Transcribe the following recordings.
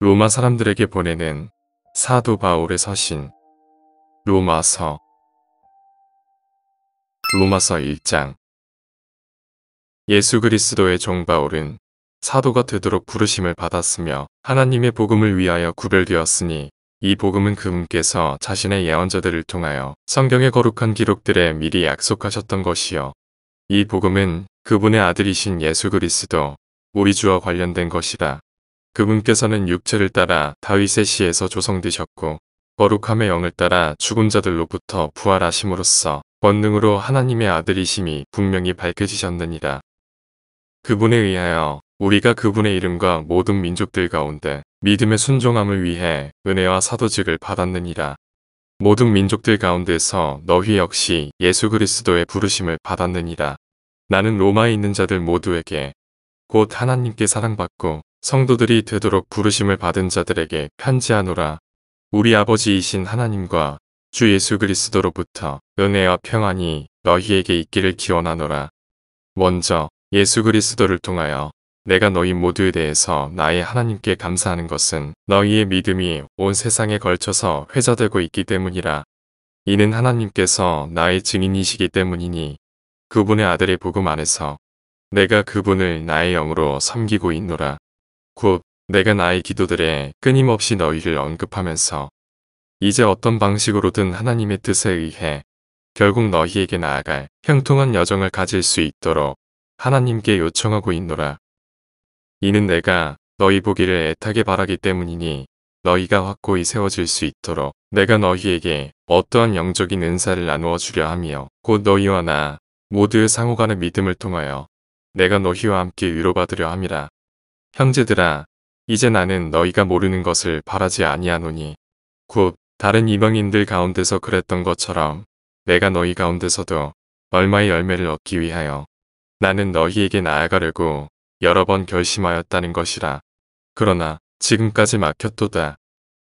로마 사람들에게 보내는 사도 바울의 서신 로마서 로마서 1장 예수 그리스도의 종 바울은 사도가 되도록 부르심을 받았으며 하나님의 복음을 위하여 구별되었으니 이 복음은 그분께서 자신의 예언자들을 통하여 성경의 거룩한 기록들에 미리 약속하셨던 것이요. 이 복음은 그분의 아들이신 예수 그리스도 우리 주와 관련된 것이다. 그분께서는 육체를 따라 다윗의 시에서 조성되셨고 거룩함의 영을 따라 죽은 자들로부터 부활하심으로써 권능으로 하나님의 아들이심이 분명히 밝혀지셨느니라. 그분에 의하여 우리가 그분의 이름과 모든 민족들 가운데 믿음의 순종함을 위해 은혜와 사도직을 받았느니라. 모든 민족들 가운데서 너희 역시 예수 그리스도의 부르심을 받았느니라. 나는 로마에 있는 자들 모두에게 곧 하나님께 사랑받고 성도들이 되도록 부르심을 받은 자들에게 편지하노라. 우리 아버지이신 하나님과 주 예수 그리스도로부터 은혜와 평안이 너희에게 있기를 기원하노라. 먼저 예수 그리스도를 통하여 내가 너희 모두에 대해서 나의 하나님께 감사하는 것은 너희의 믿음이 온 세상에 걸쳐서 회자되고 있기 때문이라. 이는 하나님께서 나의 증인이시기 때문이니 그분의 아들의 복음 안에서 내가 그분을 나의 영으로 섬기고 있노라. 곧 내가 나의 기도들에 끊임없이 너희를 언급하면서 이제 어떤 방식으로든 하나님의 뜻에 의해 결국 너희에게 나아갈 형통한 여정을 가질 수 있도록 하나님께 요청하고 있노라. 이는 내가 너희 보기를 애타게 바라기 때문이니 너희가 확고히 세워질 수 있도록 내가 너희에게 어떠한 영적인 은사를 나누어 주려 하며 곧 너희와 나 모두의 상호간의 믿음을 통하여 내가 너희와 함께 위로받으려 함이라. 형제들아 이제 나는 너희가 모르는 것을 바라지 아니하노니 곧 다른 이방인들 가운데서 그랬던 것처럼 내가 너희 가운데서도 얼마의 열매를 얻기 위하여 나는 너희에게 나아가려고 여러 번 결심하였다는 것이라. 그러나 지금까지 막혔도다.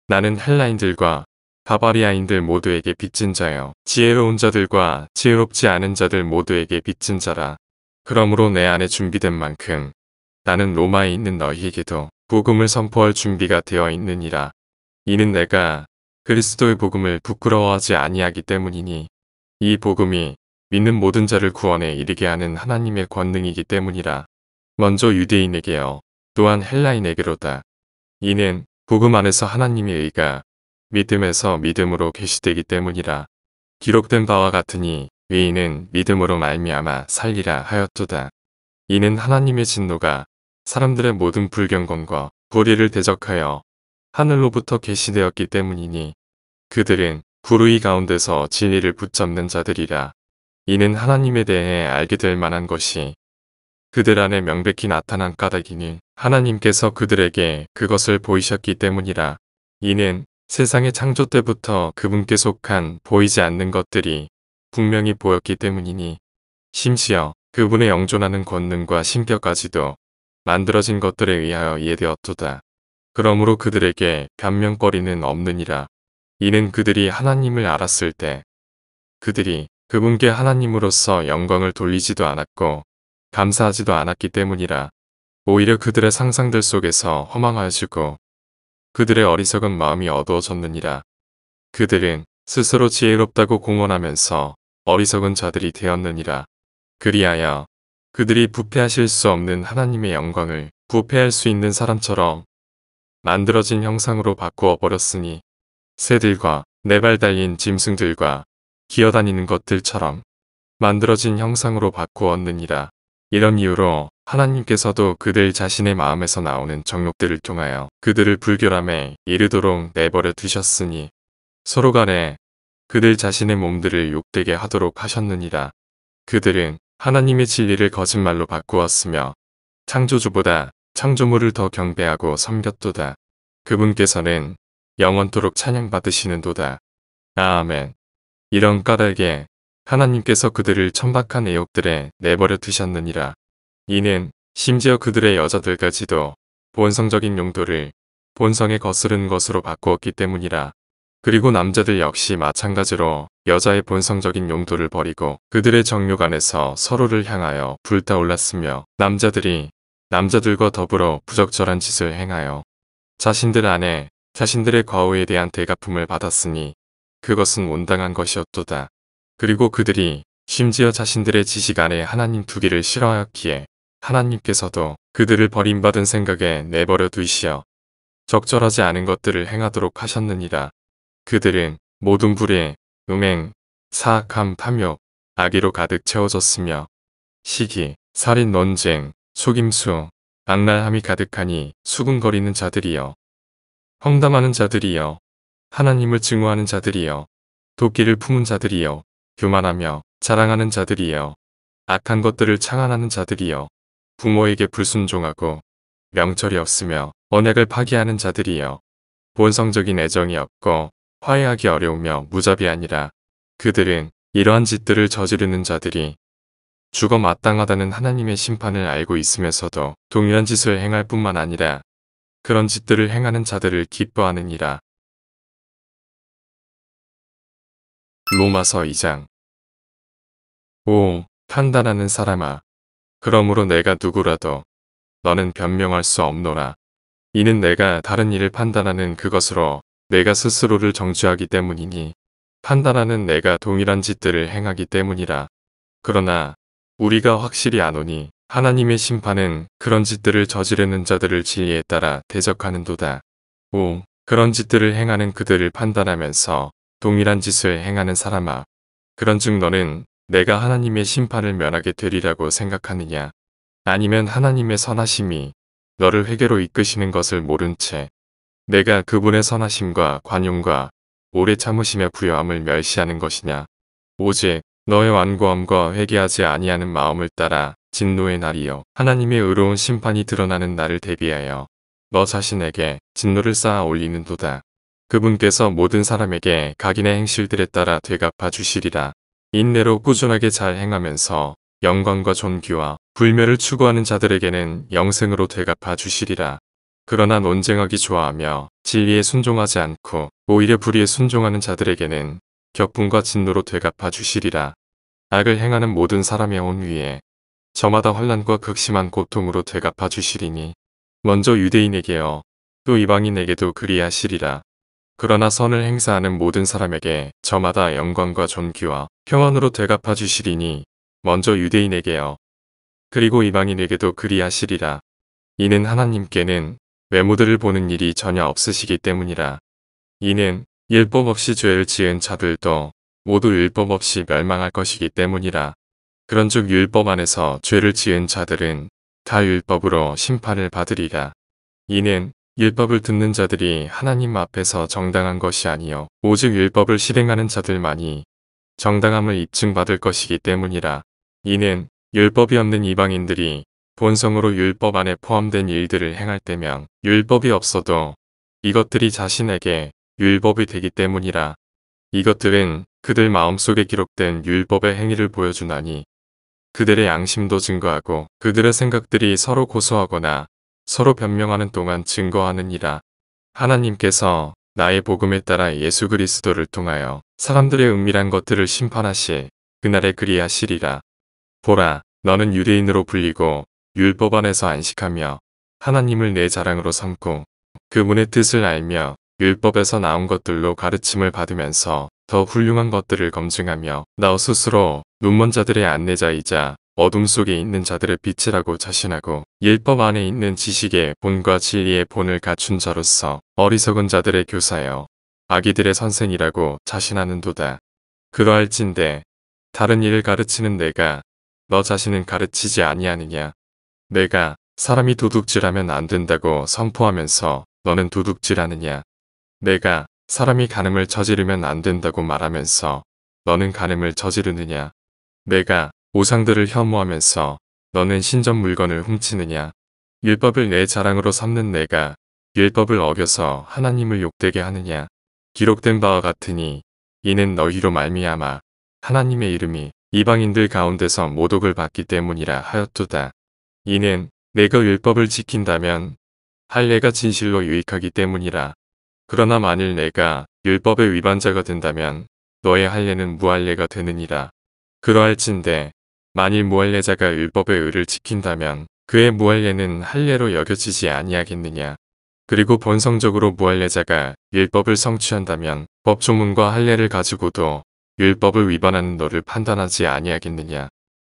나는 헬라인들과 바바리아인들 모두에게 빚진 자여 지혜로운 자들과 지혜롭지 않은 자들 모두에게 빚진 자라. 그러므로 내 안에 준비된 만큼 나는 로마에 있는 너희에게도 복음을 선포할 준비가 되어 있느니라. 이는 내가 그리스도의 복음을 부끄러워하지 아니하기 때문이니 이 복음이 믿는 모든 자를 구원에 이르게 하는 하나님의 권능이기 때문이라. 먼저 유대인에게요. 또한 헬라인에게로다. 이는 복음 안에서 하나님의 의가 믿음에서 믿음으로 계시되기 때문이라. 기록된 바와 같으니 의인은 믿음으로 말미암아 살리라 하였도다. 이는 하나님의 진노가 사람들의 모든 불경건과 불리를 대적하여 하늘로부터 계시되었기 때문이니 그들은 불의 가운데서 진리를 붙잡는 자들이라. 이는 하나님에 대해 알게 될 만한 것이 그들 안에 명백히 나타난 까닭이니 하나님께서 그들에게 그것을 보이셨기 때문이라. 이는 세상의 창조 때부터 그분께 속한 보이지 않는 것들이 분명히 보였기 때문이니 심지어 그분의 영존하는 권능과 신격까지도 만들어진 것들에 의하여 이해되었도다. 그러므로 그들에게 변명거리는 없느니라. 이는 그들이 하나님을 알았을 때 그들이 그분께 하나님으로서 영광을 돌리지도 않았고 감사하지도 않았기 때문이라. 오히려 그들의 상상들 속에서 허망하여지고 그들의 어리석은 마음이 어두워졌느니라. 그들은 스스로 지혜롭다고 공언하면서 어리석은 자들이 되었느니라. 그리하여 그들이 부패하실 수 없는 하나님의 영광을 부패할 수 있는 사람처럼 만들어진 형상으로 바꾸어 버렸으니 새들과 네발 달린 짐승들과 기어다니는 것들처럼 만들어진 형상으로 바꾸었느니라. 이런 이유로 하나님께서도 그들 자신의 마음에서 나오는 정욕들을 통하여 그들을 불결함에 이르도록 내버려 두셨으니 서로 간에 그들 자신의 몸들을 욕되게 하도록 하셨느니라. 그들은 하나님의 진리를 거짓말로 바꾸었으며 창조주보다 창조물을 더 경배하고 섬겼도다. 그분께서는 영원토록 찬양받으시는도다. 아멘. 이런 까닭에 하나님께서 그들을 천박한 애욕들에 내버려 두셨느니라. 이는 심지어 그들의 여자들까지도 본성적인 용도를 본성에 거스른 것으로 바꾸었기 때문이라. 그리고 남자들 역시 마찬가지로 여자의 본성적인 용도를 버리고 그들의 정욕 안에서 서로를 향하여 불타올랐으며 남자들이 남자들과 더불어 부적절한 짓을 행하여 자신들 안에 자신들의 과오에 대한 대가품을 받았으니 그것은 온당한 것이었도다. 그리고 그들이 심지어 자신들의 지식 안에 하나님 두기를 싫어하였기에 하나님께서도 그들을 버림받은 생각에 내버려 두시어 적절하지 않은 것들을 행하도록 하셨느니라. 그들은 모든 불의, 음행, 사악함 탐욕, 악의로 가득 채워졌으며 시기, 살인 논쟁, 속임수, 악랄함이 가득하니 수군거리는 자들이여. 험담하는 자들이여. 하나님을 증오하는 자들이여. 도끼를 품은 자들이여. 교만하며 자랑하는 자들이여. 악한 것들을 창안하는 자들이여. 부모에게 불순종하고 명철이 없으며 언약을 파기하는 자들이여. 본성적인 애정이 없고 화해하기 어려우며 무자비하니라. 그들은 이러한 짓들을 저지르는 자들이 죽어 마땅하다는 하나님의 심판을 알고 있으면서도 동일한 짓을 행할 뿐만 아니라 그런 짓들을 행하는 자들을 기뻐하느니라. 로마서 2장 오, 판단하는 사람아. 그러므로 내가 누구라도 너는 변명할 수 없노라. 이는 내가 다른 일을 판단하는 그것으로 내가 스스로를 정죄하기 때문이니 판단하는 내가 동일한 짓들을 행하기 때문이라. 그러나 우리가 확실히 아노니 하나님의 심판은 그런 짓들을 저지르는 자들을 진리에 따라 대적하는도다. 5. 그런 짓들을 행하는 그들을 판단하면서 동일한 짓을 행하는 사람아. 그런즉 너는 내가 하나님의 심판을 면하게 되리라고 생각하느냐. 아니면 하나님의 선하심이 너를 회개로 이끄시는 것을 모른 채 내가 그분의 선하심과 관용과 오래 참으심의 부여함을 멸시하는 것이냐. 오직 너의 완고함과 회개하지 아니하는 마음을 따라 진노의 날이여 하나님의 의로운 심판이 드러나는 날을 대비하여 너 자신에게 진노를 쌓아 올리는도다. 그분께서 모든 사람에게 각인의 행실들에 따라 되갚아 주시리라. 인내로 꾸준하게 잘 행하면서 영광과 존귀와 불멸을 추구하는 자들에게는 영생으로 되갚아 주시리라. 그러나 논쟁하기 좋아하며 진리에 순종하지 않고 오히려 불의에 순종하는 자들에게는 격분과 진노로 되갚아 주시리라. 악을 행하는 모든 사람의 온 위에 저마다 환란과 극심한 고통으로 되갚아 주시리니 먼저 유대인에게요 또 이방인에게도 그리하시리라. 그러나 선을 행사하는 모든 사람에게 저마다 영광과 존귀와 평안으로 되갚아 주시리니 먼저 유대인에게요 그리고 이방인에게도 그리하시리라. 이는 하나님께는 외모들을 보는 일이 전혀 없으시기 때문이라. 이는 율법 없이 죄를 지은 자들도 모두 율법 없이 멸망할 것이기 때문이라. 그런즉 율법 안에서 죄를 지은 자들은 다 율법으로 심판을 받으리라. 이는 율법을 듣는 자들이 하나님 앞에서 정당한 것이 아니요 오직 율법을 실행하는 자들만이 정당함을 입증받을 것이기 때문이라. 이는 율법이 없는 이방인들이 본성으로 율법 안에 포함된 일들을 행할 때면 율법이 없어도 이것들이 자신에게 율법이 되기 때문이라. 이것들은 그들 마음속에 기록된 율법의 행위를 보여주나니 그들의 양심도 증거하고 그들의 생각들이 서로 고소하거나 서로 변명하는 동안 증거하느니라. 하나님께서 나의 복음에 따라 예수 그리스도를 통하여 사람들의 은밀한 것들을 심판하실 그날에 그리하시리라. 보라, 너는 유대인으로 불리고 율법 안에서 안식하며 하나님을 내 자랑으로 삼고 그분의 뜻을 알며 율법에서 나온 것들로 가르침을 받으면서 더 훌륭한 것들을 검증하며 나 스스로 눈먼 자들의 안내자이자 어둠 속에 있는 자들의 빛이라고 자신하고 율법 안에 있는 지식의 본과 진리의 본을 갖춘 자로서 어리석은 자들의 교사여 아기들의 선생이라고 자신하는도다. 그러할진대 다른 일을 가르치는 내가 너 자신은 가르치지 아니하느냐 내가 사람이 도둑질하면 안 된다고 선포하면서 너는 도둑질하느냐. 내가 사람이 간음을 저지르면 안 된다고 말하면서 너는 간음을 저지르느냐. 내가 오상들을 혐오하면서 너는 신전 물건을 훔치느냐. 율법을 내 자랑으로 삼는 내가 율법을 어겨서 하나님을 욕되게 하느냐. 기록된 바와 같으니 이는 너희로 말미암아 하나님의 이름이 이방인들 가운데서 모독을 받기 때문이라 하였도다. 이는 내가 율법을 지킨다면 할례가 진실로 유익하기 때문이라. 그러나 만일 내가 율법의 위반자가 된다면 너의 할례는 무할례가 되느니라. 그러할진대 만일 무할례자가 율법의 의를 지킨다면 그의 무할례는 할례로 여겨지지 아니하겠느냐. 그리고 본성적으로 무할례자가 율법을 성취한다면 법조문과 할례를 가지고도 율법을 위반하는 너를 판단하지 아니하겠느냐.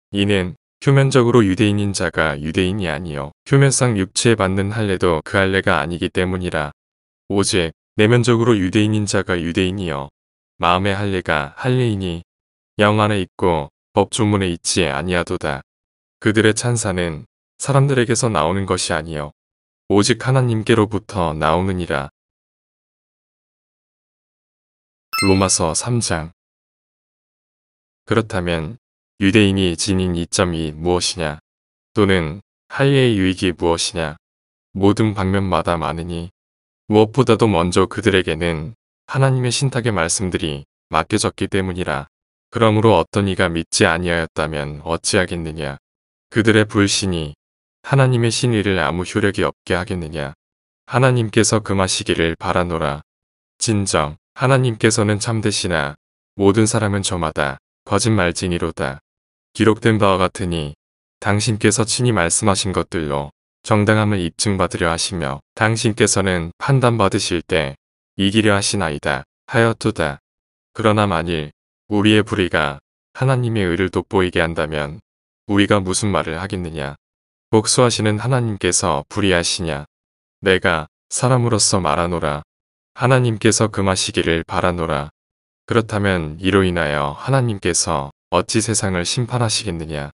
이는 표면적으로 유대인인 자가 유대인이 아니요 표면상 육체에 받는 할례도 그 할례가 아니기 때문이라. 오직 내면적으로 유대인인 자가 유대인이요 마음의 할례가 할례이니 영 안에 있고 법조문에 있지 아니하도다. 그들의 찬사는 사람들에게서 나오는 것이 아니요 오직 하나님께로부터 나오느니라. 로마서 3장 그렇다면 유대인이 지닌 이점이 무엇이냐 또는 하이의 유익이 무엇이냐 모든 방면마다 많으니 무엇보다도 먼저 그들에게는 하나님의 신탁의 말씀들이 맡겨졌기 때문이라. 그러므로 어떤 이가 믿지 아니하였다면 어찌하겠느냐. 그들의 불신이 하나님의 신의를 아무 효력이 없게 하겠느냐. 하나님께서 금하시기를 바라노라. 진정 하나님께서는 참되시나 모든 사람은 저마다 거짓말쟁이로다. 기록된 바와 같으니 당신께서 친히 말씀하신 것들로 정당함을 입증받으려 하시며 당신께서는 판단받으실 때 이기려 하시나이다 하였도다. 그러나 만일 우리의 불의가 하나님의 의를 돋보이게 한다면 우리가 무슨 말을 하겠느냐. 복수하시는 하나님께서 불의하시냐. 내가 사람으로서 말하노라. 하나님께서 금하시기를 바라노라. 그렇다면 이로 인하여 하나님께서 어찌 세상을 심판하시겠느냐.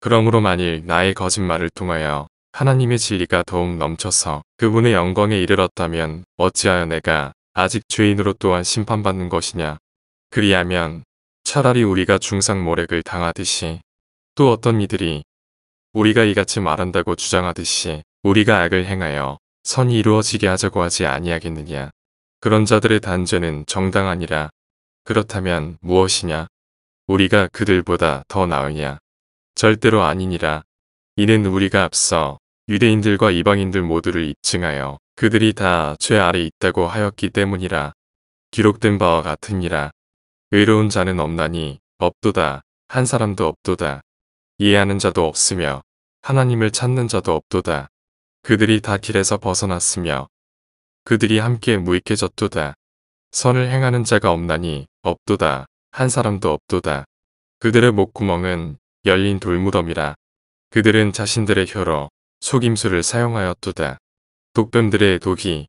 그러므로 만일 나의 거짓말을 통하여 하나님의 진리가 더욱 넘쳐서 그분의 영광에 이르렀다면 어찌하여 내가 아직 죄인으로 또한 심판받는 것이냐. 그리하면 차라리 우리가 중상 모략을 당하듯이 또 어떤 이들이 우리가 이같이 말한다고 주장하듯이 우리가 악을 행하여 선이 이루어지게 하자고 하지 아니하겠느냐. 그런 자들의 단죄는 정당하니라. 그렇다면 무엇이냐? 우리가 그들보다 더 나으냐? 절대로 아니니라. 이는 우리가 앞서 유대인들과 이방인들 모두를 입증하여 그들이 다 죄 아래 있다고 하였기 때문이라. 기록된 바와 같으니라. 의로운 자는 없나니 없도다. 한 사람도 없도다. 이해하는 자도 없으며 하나님을 찾는 자도 없도다. 그들이 다 길에서 벗어났으며 그들이 함께 무익해졌도다. 선을 행하는 자가 없나니 없도다. 한 사람도 없도다. 그들의 목구멍은 열린 돌무덤이라. 그들은 자신들의 혀로 속임수를 사용하였도다. 독뱀들의 독이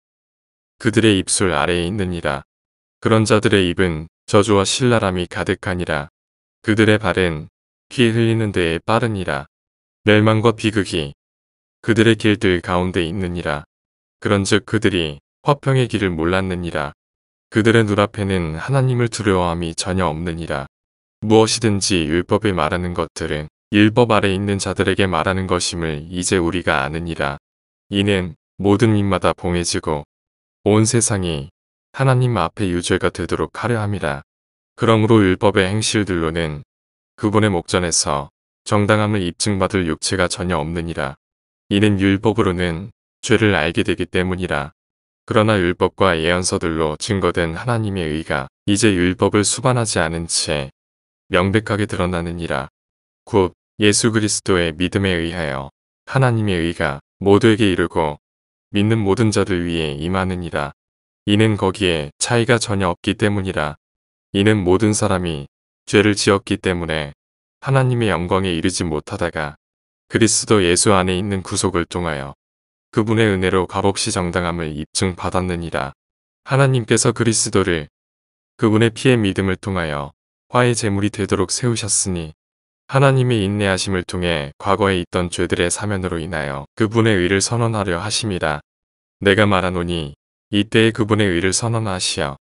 그들의 입술 아래에 있느니라. 그런 자들의 입은 저주와 신랄함이 가득하니라. 그들의 발은 피 흘리는 데에 빠르니라. 멸망과 비극이 그들의 길들 가운데 있느니라. 그런즉 그들이 화평의 길을 몰랐느니라. 그들의 눈앞에는 하나님을 두려워함이 전혀 없느니라. 무엇이든지 율법을 말하는 것들은 율법 아래 있는 자들에게 말하는 것임을 이제 우리가 아느니라. 이는 모든 입마다 봉해지고 온 세상이 하나님 앞에 유죄가 되도록 하려 함이라. 그러므로 율법의 행실들로는 그분의 목전에서 정당함을 입증받을 육체가 전혀 없느니라. 이는 율법으로는 죄를 알게 되기 때문이라. 그러나 율법과 예언서들로 증거된 하나님의 의가 이제 율법을 수반하지 않은 채 명백하게 드러나느니라. 곧 예수 그리스도의 믿음에 의하여 하나님의 의가 모두에게 이르고 믿는 모든 자들 위에 임하느니라. 이는 거기에 차이가 전혀 없기 때문이라. 이는 모든 사람이 죄를 지었기 때문에 하나님의 영광에 이르지 못하다가 그리스도 예수 안에 있는 구속을 통하여 그분의 은혜로 값없이 정당함을 입증받았느니라. 하나님께서 그리스도를 그분의 피의 믿음을 통하여 화의 제물이 되도록 세우셨으니 하나님이 인내하심을 통해 과거에 있던 죄들의 사면으로 인하여 그분의 의를 선언하려 하심이라. 내가 말하노니 이때에 그분의 의를 선언하시어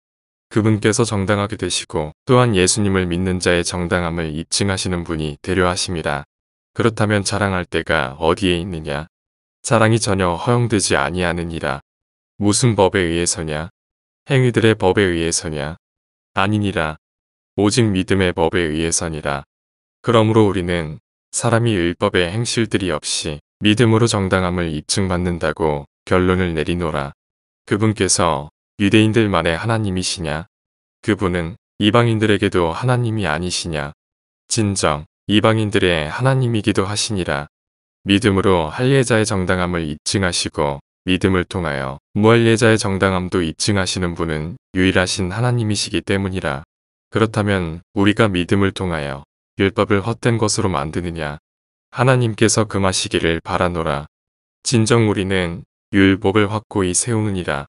그분께서 정당하게 되시고 또한 예수님을 믿는 자의 정당함을 입증하시는 분이 되려 하심이라. 그렇다면 자랑할 때가 어디에 있느냐? 사랑이 전혀 허용되지 아니하느니라. 무슨 법에 의해서냐? 행위들의 법에 의해서냐? 아니니라. 오직 믿음의 법에 의해서니라. 그러므로 우리는 사람이 율법의 행실들이 없이 믿음으로 정당함을 입증받는다고 결론을 내리노라. 그분께서 유대인들만의 하나님이시냐? 그분은 이방인들에게도 하나님이 아니시냐? 진정 이방인들의 하나님이기도 하시니라. 믿음으로 할례자의 정당함을 입증하시고 믿음을 통하여 무할례자의 정당함도 입증하시는 분은 유일하신 하나님이시기 때문이라. 그렇다면 우리가 믿음을 통하여 율법을 헛된 것으로 만드느냐. 하나님께서 금하시기를 바라노라. 진정 우리는 율법을 확고히 세우느니라.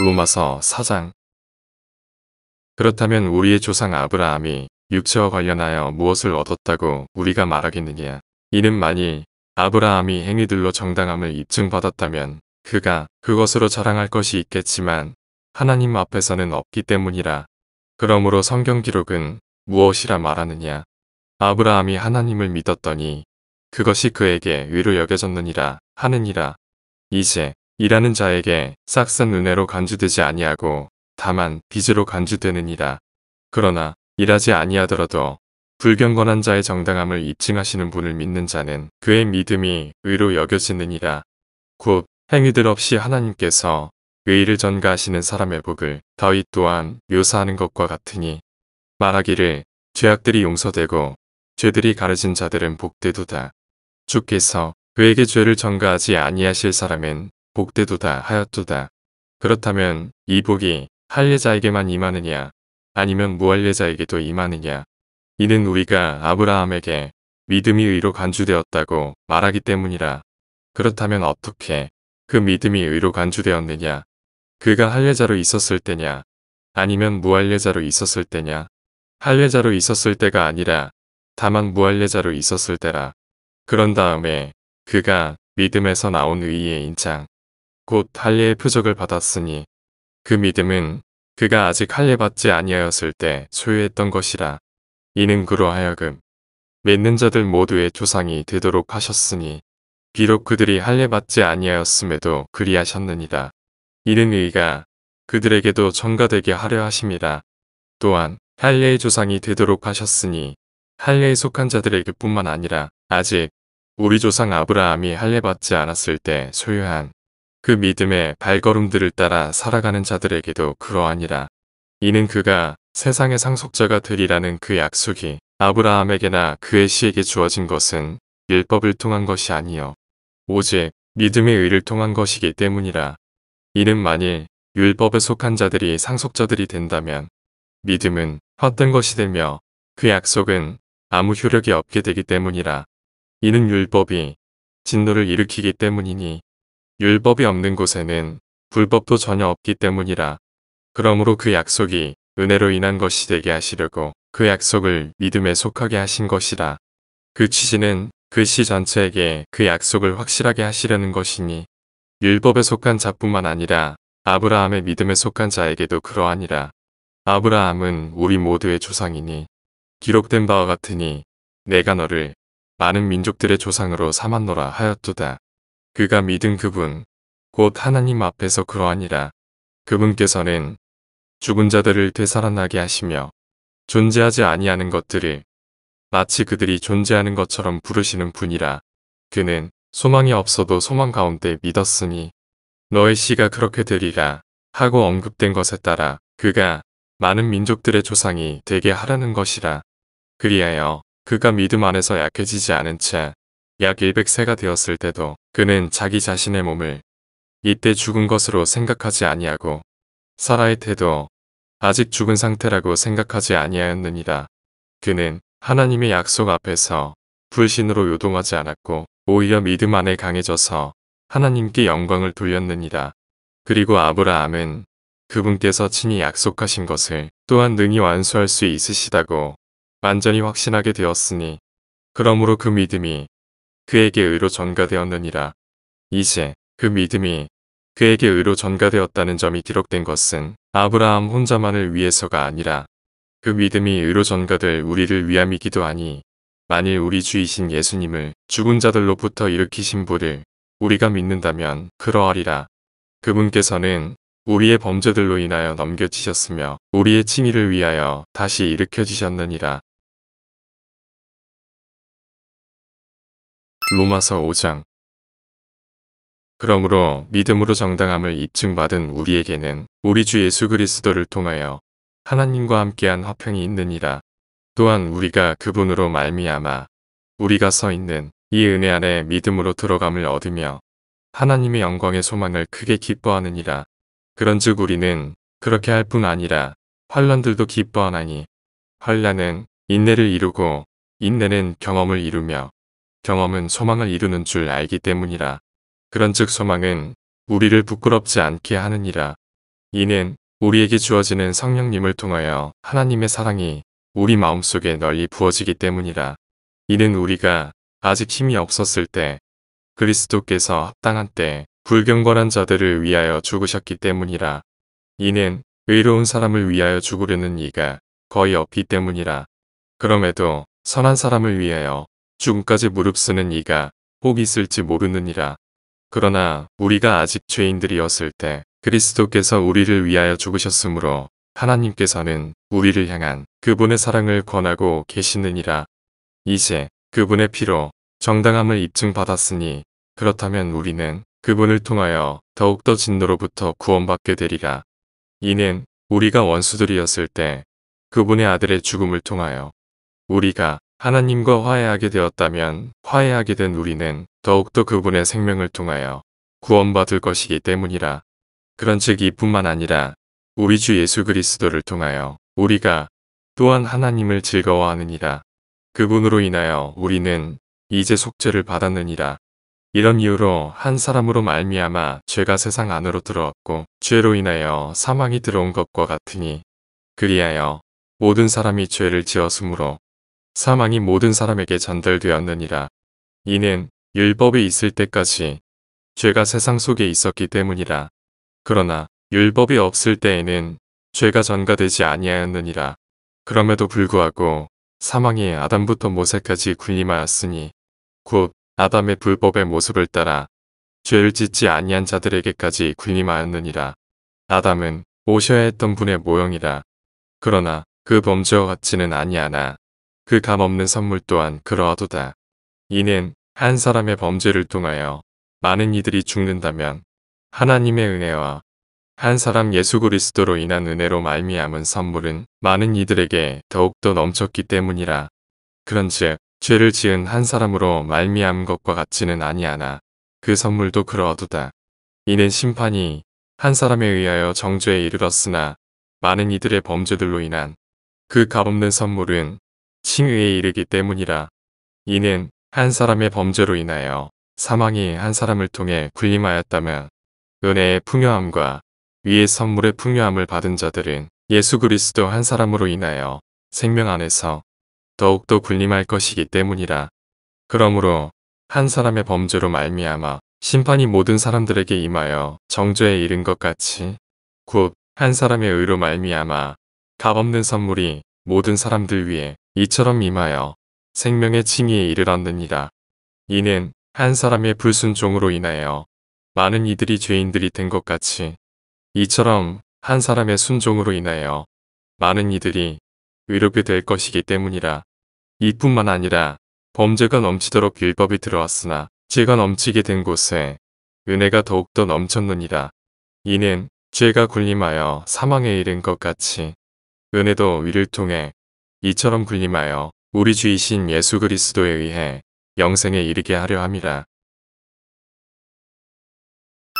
로마서 4장 그렇다면 우리의 조상 아브라함이 육체와 관련하여 무엇을 얻었다고 우리가 말하겠느냐. 이는 만일 아브라함이 행위들로 정당함을 입증받았다면 그가 그것으로 자랑할 것이 있겠지만 하나님 앞에서는 없기 때문이라. 그러므로 성경 기록은 무엇이라 말하느냐. 아브라함이 하나님을 믿었더니 그것이 그에게 위로 여겨졌느니라 하느니라. 이제 일하는 자에게 싹산 은혜로 간주되지 아니하고 다만 빚으로 간주되느니라. 그러나 일하지 아니하더라도 불경건한 자의 정당함을 입증하시는 분을 믿는 자는 그의 믿음이 의로 여겨지느니라. 곧 행위들 없이 하나님께서 의의를 전가하시는 사람의 복을 더윗 또한 묘사하는 것과 같으니 말하기를 죄악들이 용서되고 죄들이 가르진 자들은 복되도다. 주께서 그에게 죄를 전가하지 아니하실 사람은 복되도다 하였도다. 그렇다면 이 복이 할례자에게만 임하느냐 아니면 무할례자에게도 임하느냐. 이는 우리가 아브라함에게 믿음이 의로 간주되었다고 말하기 때문이라. 그렇다면 어떻게 그 믿음이 의로 간주되었느냐. 그가 할례자로 있었을 때냐. 아니면 무할례자로 있었을 때냐. 할례자로 있었을 때가 아니라 다만 무할례자로 있었을 때라. 그런 다음에 그가 믿음에서 나온 의의 인장, 곧 할례의 표적을 받았으니 그 믿음은 그가 아직 할례 받지 아니하였을 때 소유했던 것이라 이는 그로 하여금 맺는 자들 모두의 조상이 되도록 하셨으니 비록 그들이 할례 받지 아니하였음에도 그리하셨느니라 이는 의가 그들에게도 전가되게 하려 하심이라 또한 할례의 조상이 되도록 하셨으니 할례에 속한 자들에게뿐만 아니라 아직 우리 조상 아브라함이 할례 받지 않았을 때 소유한 그 믿음의 발걸음들을 따라 살아가는 자들에게도 그러하니라. 이는 그가 세상의 상속자가 되리라는 그 약속이 아브라함에게나 그의 씨에게 주어진 것은 율법을 통한 것이 아니요 오직 믿음의 의를 통한 것이기 때문이라. 이는 만일 율법에 속한 자들이 상속자들이 된다면 믿음은 헛된 것이 되며 그 약속은 아무 효력이 없게 되기 때문이라. 이는 율법이 진노를 일으키기 때문이니 율법이 없는 곳에는 불법도 전혀 없기 때문이라. 그러므로 그 약속이 은혜로 인한 것이 되게 하시려고 그 약속을 믿음에 속하게 하신 것이다. 그 취지는 그 시 전체에게 그 약속을 확실하게 하시려는 것이니 율법에 속한 자뿐만 아니라 아브라함의 믿음에 속한 자에게도 그러하니라. 아브라함은 우리 모두의 조상이니 기록된 바와 같으니 내가 너를 많은 민족들의 조상으로 삼았노라 하였도다. 그가 믿은 그분 곧 하나님 앞에서 그러하니라. 그분께서는 죽은 자들을 되살아나게 하시며 존재하지 아니하는 것들을 마치 그들이 존재하는 것처럼 부르시는 분이라. 그는 소망이 없어도 소망 가운데 믿었으니 너의 씨가 그렇게 되리라 하고 언급된 것에 따라 그가 많은 민족들의 조상이 되게 하라는 것이라. 그리하여 그가 믿음 안에서 약해지지 않은 채약 100세가 되었을 때도 그는 자기 자신의 몸을 이때 죽은 것으로 생각하지 아니하고 사라의 태도 아직 죽은 상태라고 생각하지 아니하였느니라. 그는 하나님의 약속 앞에서 불신으로 요동하지 않았고 오히려 믿음 안에 강해져서 하나님께 영광을 돌렸느니라. 그리고 아브라함은 그분께서 친히 약속하신 것을 또한 능히 완수할 수 있으시다고 완전히 확신하게 되었으니 그러므로 그 믿음이 그에게 의로 전가되었느니라. 이제 그 믿음이 그에게 의로 전가되었다는 점이 기록된 것은 아브라함 혼자만을 위해서가 아니라 그 믿음이 의로 전가될 우리를 위함이기도 하니 만일 우리 주이신 예수님을 죽은 자들로부터 일으키신 분을 우리가 믿는다면 그러하리라. 그분께서는 우리의 범죄들로 인하여 넘겨지셨으며 우리의 칭의를 위하여 다시 일으켜지셨느니라. 로마서 5장 그러므로 믿음으로 정당함을 입증받은 우리에게는 우리 주 예수 그리스도를 통하여 하나님과 함께한 화평이 있느니라. 또한 우리가 그분으로 말미암아 우리가 서 있는 이 은혜 안에 믿음으로 들어감을 얻으며 하나님의 영광의 소망을 크게 기뻐하느니라. 그런즉 우리는 그렇게 할 뿐 아니라 환란들도 기뻐하나니 환란은 인내를 이루고 인내는 경험을 이루며 경험은 소망을 이루는 줄 알기 때문이라. 그런즉 소망은 우리를 부끄럽지 않게 하느니라. 이는 우리에게 주어지는 성령님을 통하여 하나님의 사랑이 우리 마음속에 널리 부어지기 때문이라. 이는 우리가 아직 힘이 없었을 때 그리스도께서 합당한 때 불경건한 자들을 위하여 죽으셨기 때문이라. 이는 의로운 사람을 위하여 죽으려는 이가 거의 없기 때문이라. 그럼에도 선한 사람을 위하여 죽음까지 무릅쓰는 이가 혹 있을지 모르느니라. 그러나 우리가 아직 죄인들이었을 때 그리스도께서 우리를 위하여 죽으셨으므로 하나님께서는 우리를 향한 그분의 사랑을 권하고 계시느니라. 이제 그분의 피로 정당함을 입증받았으니 그렇다면 우리는 그분을 통하여 더욱더 진노로부터 구원받게 되리라. 이는 우리가 원수들이었을 때 그분의 아들의 죽음을 통하여 우리가 하나님과 화해하게 되었다면 화해하게 된 우리는 더욱더 그분의 생명을 통하여 구원받을 것이기 때문이라. 그런즉 이뿐만 아니라 우리 주 예수 그리스도를 통하여 우리가 또한 하나님을 즐거워하느니라. 그분으로 인하여 우리는 이제 속죄를 받았느니라. 이런 이유로 한 사람으로 말미암아 죄가 세상 안으로 들어왔고 죄로 인하여 사망이 들어온 것과 같으니 그리하여 모든 사람이 죄를 지었으므로 사망이 모든 사람에게 전달되었느니라. 이는 율법이 있을 때까지 죄가 세상 속에 있었기 때문이라. 그러나 율법이 없을 때에는 죄가 전가되지 아니하였느니라. 그럼에도 불구하고 사망이 아담부터 모세까지 군림하였으니 곧 아담의 불법의 모습을 따라 죄를 짓지 아니한 자들에게까지 군림하였느니라. 아담은 오셔야 했던 분의 모형이라. 그러나 그 범죄와 같지는 아니하나 그감 없는 선물 또한 그러하도다. 이는 한 사람의 범죄를 통하여 많은 이들이 죽는다면 하나님의 은혜와 한 사람 예수 그리스도로 인한 은혜로 말미암은 선물은 많은 이들에게 더욱더 넘쳤기 때문이라. 그런즉 죄를 지은 한 사람으로 말미암은 것과 같지는 아니하나 그 선물도 그러하도다. 이는 심판이 한 사람에 의하여 정죄에 이르렀으나 많은 이들의 범죄들로 인한 그 값없는 선물은 칭의에 이르기 때문이라. 이는 한 사람의 범죄로 인하여 사망이 한 사람을 통해 군림하였다면 은혜의 풍요함과 위의 선물의 풍요함을 받은 자들은 예수 그리스도 한 사람으로 인하여 생명 안에서 더욱더 군림할 것이기 때문이라. 그러므로 한 사람의 범죄로 말미암아 심판이 모든 사람들에게 임하여 정죄에 이른 것 같이 곧 한 사람의 의로 말미암아 값없는 선물이 모든 사람들 위해 이처럼 임하여 생명의 칭의에 이르렀느니라. 이는 한 사람의 불순종으로 인하여 많은 이들이 죄인들이 된 것 같이 이처럼 한 사람의 순종으로 인하여 많은 이들이 의롭게 될 것이기 때문이라. 이뿐만 아니라 범죄가 넘치도록 율법이 들어왔으나 죄가 넘치게 된 곳에 은혜가 더욱더 넘쳤느니라. 이는 죄가 군림하여 사망에 이른 것 같이 은혜도 위를 통해 이처럼 군림하여 우리 주이신 예수 그리스도에 의해 영생에 이르게 하려 함이라.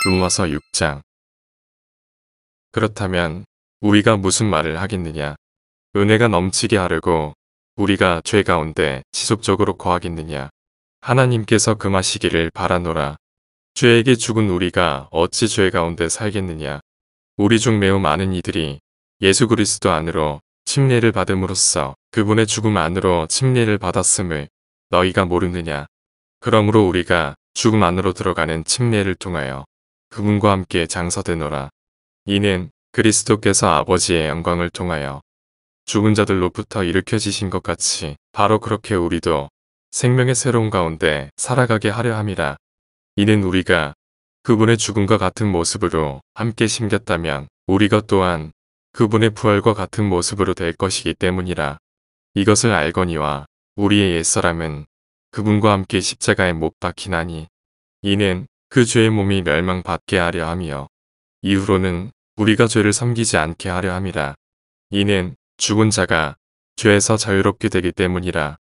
로마서 6장 그렇다면 우리가 무슨 말을 하겠느냐? 은혜가 넘치게 하려고 우리가 죄 가운데 지속적으로 거하겠느냐? 하나님께서 금하시기를 바라노라. 죄에게 죽은 우리가 어찌 죄 가운데 살겠느냐? 우리 중 매우 많은 이들이 예수 그리스도 안으로 침례를 받음으로써 그분의 죽음 안으로 침례를 받았음을 너희가 모르느냐. 그러므로 우리가 죽음 안으로 들어가는 침례를 통하여 그분과 함께 장사되노라. 이는 그리스도께서 아버지의 영광을 통하여 죽은 자들로부터 일으켜지신 것 같이 바로 그렇게 우리도 생명의 새로운 가운데 살아가게 하려 함이라. 이는 우리가 그분의 죽음과 같은 모습으로 함께 심겼다면 우리가 또한 그분의 부활과 같은 모습으로 될 것이기 때문이라. 이것을 알거니와 우리의 옛사람은 그분과 함께 십자가에 못 박히나니 이는 그 죄의 몸이 멸망받게 하려 함이 이후로는 우리가 죄를 섬기지 않게 하려 함이라. 이는 죽은 자가 죄에서 자유롭게 되기 때문이라.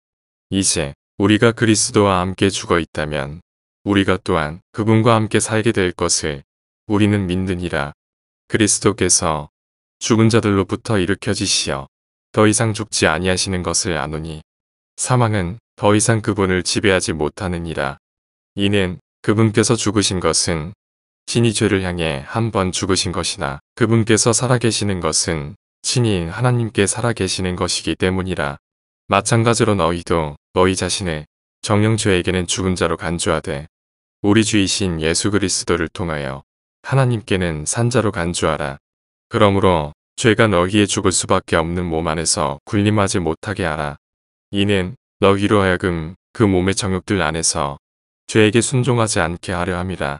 이제 우리가 그리스도와 함께 죽어 있다면 우리가 또한 그분과 함께 살게 될 것을 우리는 믿느니라. 그리스도께서 죽은 자들로부터 일으켜지시어 더 이상 죽지 아니하시는 것을 아노니 사망은 더 이상 그분을 지배하지 못하느니라. 이는 그분께서 죽으신 것은 진이 죄를 향해 한 번 죽으신 것이나 그분께서 살아계시는 것은 친히 하나님께 살아계시는 것이기 때문이라. 마찬가지로 너희도 너희 자신을 정령죄에게는 죽은 자로 간주하되 우리 주이신 예수 그리스도를 통하여 하나님께는 산자로 간주하라. 그러므로 죄가 너희의 죽을 수밖에 없는 몸 안에서 군림하지 못하게 하라. 이는 너희로 하여금 그 몸의 정욕들 안에서 죄에게 순종하지 않게 하려 함이라.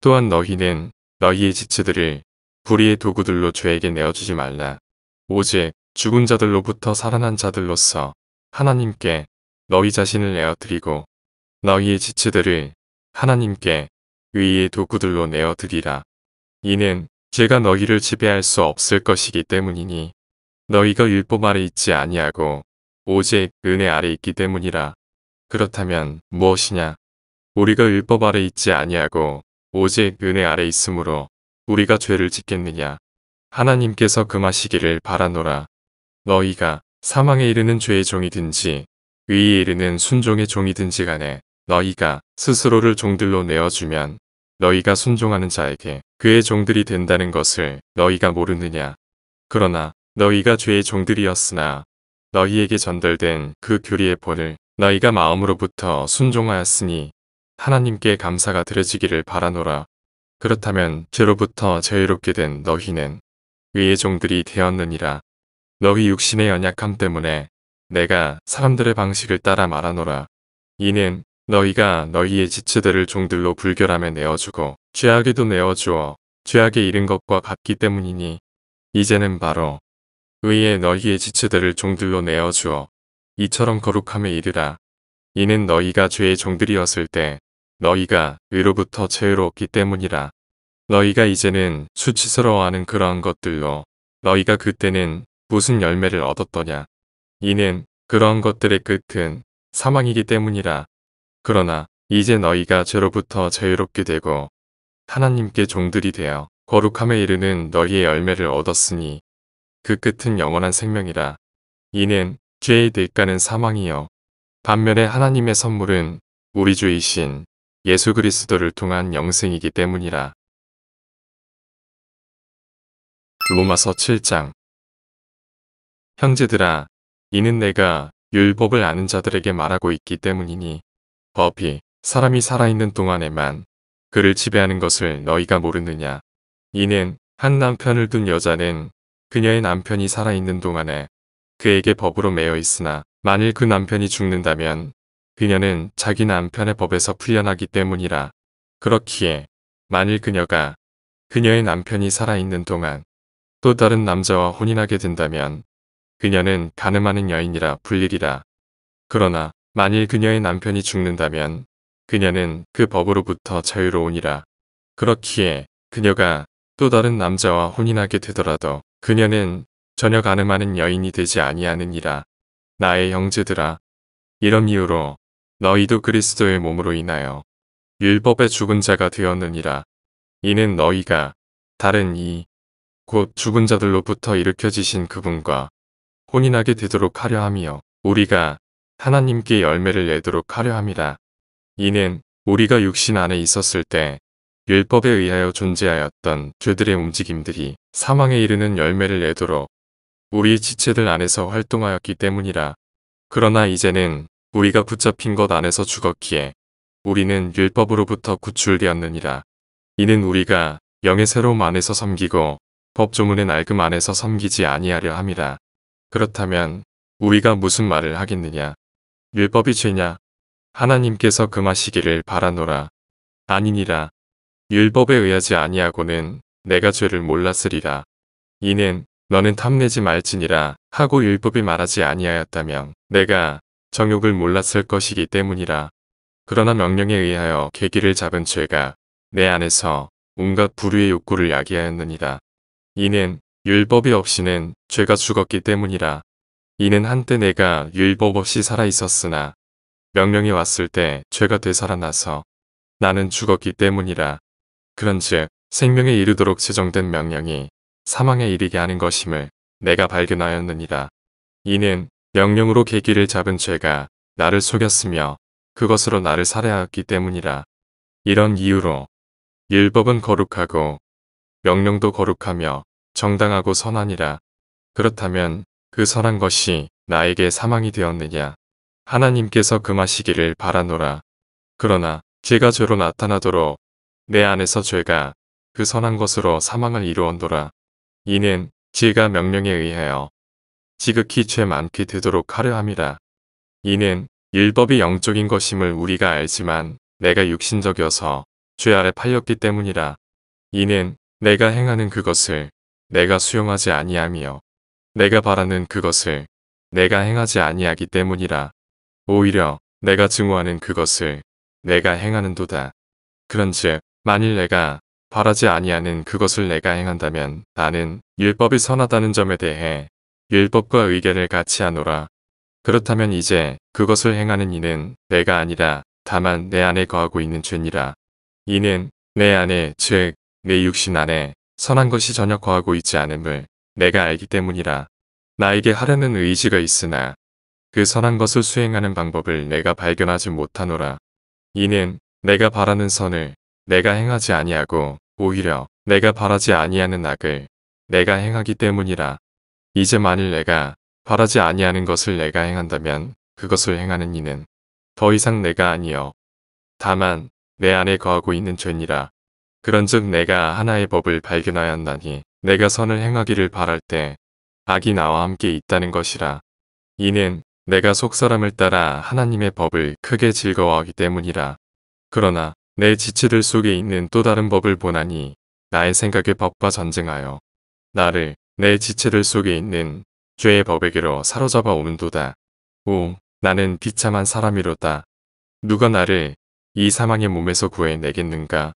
또한 너희는 너희의 지체들을 불의의 도구들로 죄에게 내어주지 말라. 오직 죽은 자들로부터 살아난 자들로서 하나님께 너희 자신을 내어드리고 너희의 지체들을 하나님께 의의 도구들로 내어드리라. 이는 제가 너희를 지배할 수 없을 것이기 때문이니 너희가 율법 아래 있지 아니하고 오직 은혜 아래 있기 때문이라. 그렇다면 무엇이냐? 우리가 율법 아래 있지 아니하고 오직 은혜 아래 있으므로 우리가 죄를 짓겠느냐? 하나님께서 금하시기를 바라노라. 너희가 사망에 이르는 죄의 종이든지 위에 이르는 순종의 종이든지 간에 너희가 스스로를 종들로 내어주면 너희가 순종하는 자에게 그의 종들이 된다는 것을 너희가 모르느냐. 그러나 너희가 죄의 종들이었으나 너희에게 전달된 그 교리의 본을 너희가 마음으로부터 순종하였으니 하나님께 감사가 드려지기를 바라노라. 그렇다면 죄로부터 자유롭게 된 너희는 의의 종들이 되었느니라. 너희 육신의 연약함 때문에 내가 사람들의 방식을 따라 말하노라. 이는 너희가 너희의 지체들을 종들로 불결함에 내어주고 죄악에도 내어주어 죄악에 이른 것과 같기 때문이니 이제는 바로 의에 너희의 지체들을 종들로 내어주어 이처럼 거룩함에 이르라. 이는 너희가 죄의 종들이었을 때 너희가 의로부터 자유롭기 때문이라. 너희가 이제는 수치스러워하는 그러한 것들로 너희가 그때는 무슨 열매를 얻었더냐. 이는 그러한 것들의 끝은 사망이기 때문이라. 그러나 이제 너희가 죄로부터 자유롭게 되고 하나님께 종들이 되어 거룩함에 이르는 너희의 열매를 얻었으니 그 끝은 영원한 생명이라. 이는 죄의 대가는 사망이요. 반면에 하나님의 선물은 우리 주이신 예수 그리스도를 통한 영생이기 때문이라. 로마서 7장 형제들아 이는 내가 율법을 아는 자들에게 말하고 있기 때문이니 법이 사람이 살아있는 동안에만 그를 지배하는 것을 너희가 모르느냐. 이는 한 남편을 둔 여자는 그녀의 남편이 살아있는 동안에 그에게 법으로 매여 있으나 만일 그 남편이 죽는다면 그녀는 자기 남편의 법에서 풀려나기 때문이라. 그렇기에 만일 그녀가 그녀의 남편이 살아있는 동안 또 다른 남자와 혼인하게 된다면 그녀는 가늠하는 여인이라 불리리라. 그러나 만일 그녀의 남편이 죽는다면 그녀는 그 법으로부터 자유로우니라. 그렇기에 그녀가 또 다른 남자와 혼인하게 되더라도 그녀는 전혀 가늠하는 여인이 되지 아니하느니라. 나의 형제들아. 이런 이유로 너희도 그리스도의 몸으로 인하여 율법의 죽은 자가 되었느니라. 이는 너희가 다른 이 곧 죽은 자들로부터 일으켜지신 그분과 혼인하게 되도록 하려 하며 우리가 하나님께 열매를 내도록 하려 합니다. 이는 우리가 육신 안에 있었을 때 율법에 의하여 존재하였던 죄들의 움직임들이 사망에 이르는 열매를 내도록 우리 지체들 안에서 활동하였기 때문이라. 그러나 이제는 우리가 붙잡힌 것 안에서 죽었기에 우리는 율법으로부터 구출되었느니라. 이는 우리가 영의 새로움 안에서 섬기고 법조문의 낡음 안에서 섬기지 아니하려 함이라. 그렇다면 우리가 무슨 말을 하겠느냐. 율법이 죄냐? 하나님께서 금하시기를 바라노라. 아니니라. 율법에 의하지 아니하고는 내가 죄를 몰랐으리라. 이는 너는 탐내지 말지니라 하고 율법이 말하지 아니하였다면 내가 정욕을 몰랐을 것이기 때문이라. 그러나 명령에 의하여 계기를 잡은 죄가 내 안에서 온갖 부류의 욕구를 야기하였느니라. 이는 율법이 없이는 죄가 죽었기 때문이라. 이는 한때 내가 율법 없이 살아 있었으나 명령이 왔을 때 죄가 되살아나서 나는 죽었기 때문이라. 그런즉 생명에 이르도록 제정된 명령이 사망에 이르게 하는 것임을 내가 발견하였느니라. 이는 명령으로 계기를 잡은 죄가 나를 속였으며 그것으로 나를 살해하였기 때문이라. 이런 이유로 율법은 거룩하고 명령도 거룩하며 정당하고 선하니라. 그렇다면 그 선한 것이 나에게 사망이 되었느냐. 하나님께서 금하시기를 바라노라. 그러나 죄가 죄로 나타나도록 내 안에서 죄가 그 선한 것으로 사망을 이루었노라. 이는 죄가 명령에 의하여 지극히 죄 많게 되도록 하려 함이라. 이는 율법이 영적인 것임을 우리가 알지만 내가 육신적이어서 죄 아래 팔렸기 때문이라. 이는 내가 행하는 그것을 내가 수용하지 아니하며 내가 바라는 그것을 내가 행하지 아니하기 때문이라. 오히려 내가 증오하는 그것을 내가 행하는도다. 그런즉 만일 내가 바라지 아니하는 그것을 내가 행한다면 나는 율법이 선하다는 점에 대해 율법과 의견을 같이 하노라. 그렇다면 이제 그것을 행하는 이는 내가 아니라 다만 내 안에 거하고 있는 죄니라. 이는 내 안에 즉내 육신 안에 선한 것이 전혀 거하고 있지 않음을 내가 알기 때문이라. 나에게 하려는 의지가 있으나 그 선한 것을 수행하는 방법을 내가 발견하지 못하노라. 이는 내가 바라는 선을 내가 행하지 아니하고 오히려 내가 바라지 아니하는 악을 내가 행하기 때문이라. 이제 만일 내가 바라지 아니하는 것을 내가 행한다면 그것을 행하는 이는 더 이상 내가 아니요 다만 내 안에 거하고 있는 죄니라. 그런즉 내가 하나의 법을 발견하였나니 내가 선을 행하기를 바랄 때 악이 나와 함께 있다는 것이라. 이는 내가 속사람을 따라 하나님의 법을 크게 즐거워하기 때문이라. 그러나 내 지체들 속에 있는 또 다른 법을 보나니 나의 생각의 법과 전쟁하여 나를 내 지체들 속에 있는 죄의 법에게로 사로잡아 오도다 오, 나는 비참한 사람이로다. 누가 나를 이 사망의 몸에서 구해내겠는가?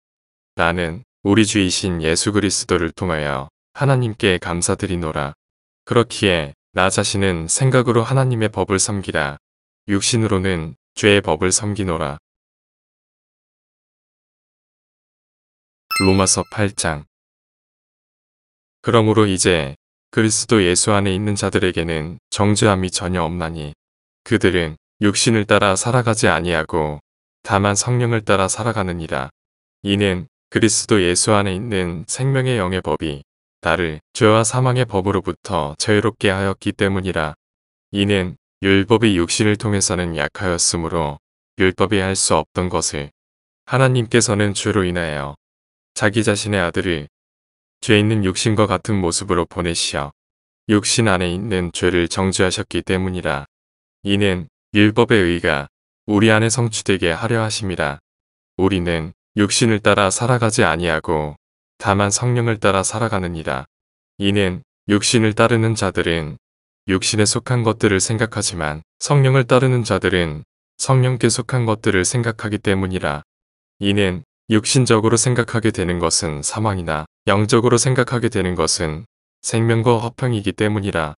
나는 우리 주이신 예수 그리스도를 통하여 하나님께 감사드리노라. 그렇기에 나 자신은 생각으로 하나님의 법을 섬기라. 육신으로는 죄의 법을 섬기노라. 로마서 8장 그러므로 이제 그리스도 예수 안에 있는 자들에게는 정죄함이 전혀 없나니 그들은 육신을 따라 살아가지 아니하고 다만 성령을 따라 살아가느니라. 이는 그리스도 예수 안에 있는 생명의 영의 법이 나를 죄와 사망의 법으로부터 자유롭게 하였기 때문이라. 이는 율법이 육신을 통해서는 약하였으므로 율법이 할 수 없던 것을 하나님께서는 죄로 인하여 자기 자신의 아들을 죄 있는 육신과 같은 모습으로 보내시어 육신 안에 있는 죄를 정죄하셨기 때문이라. 이는 율법의 의가 우리 안에 성취되게 하려 하심이라. 우리는 육신을 따라 살아가지 아니하고 다만 성령을 따라 살아가느니라. 이는 육신을 따르는 자들은 육신에 속한 것들을 생각하지만 성령을 따르는 자들은 성령께 속한 것들을 생각하기 때문이라. 이는 육신적으로 생각하게 되는 것은 사망이나 영적으로 생각하게 되는 것은 생명과 화평이기 때문이라.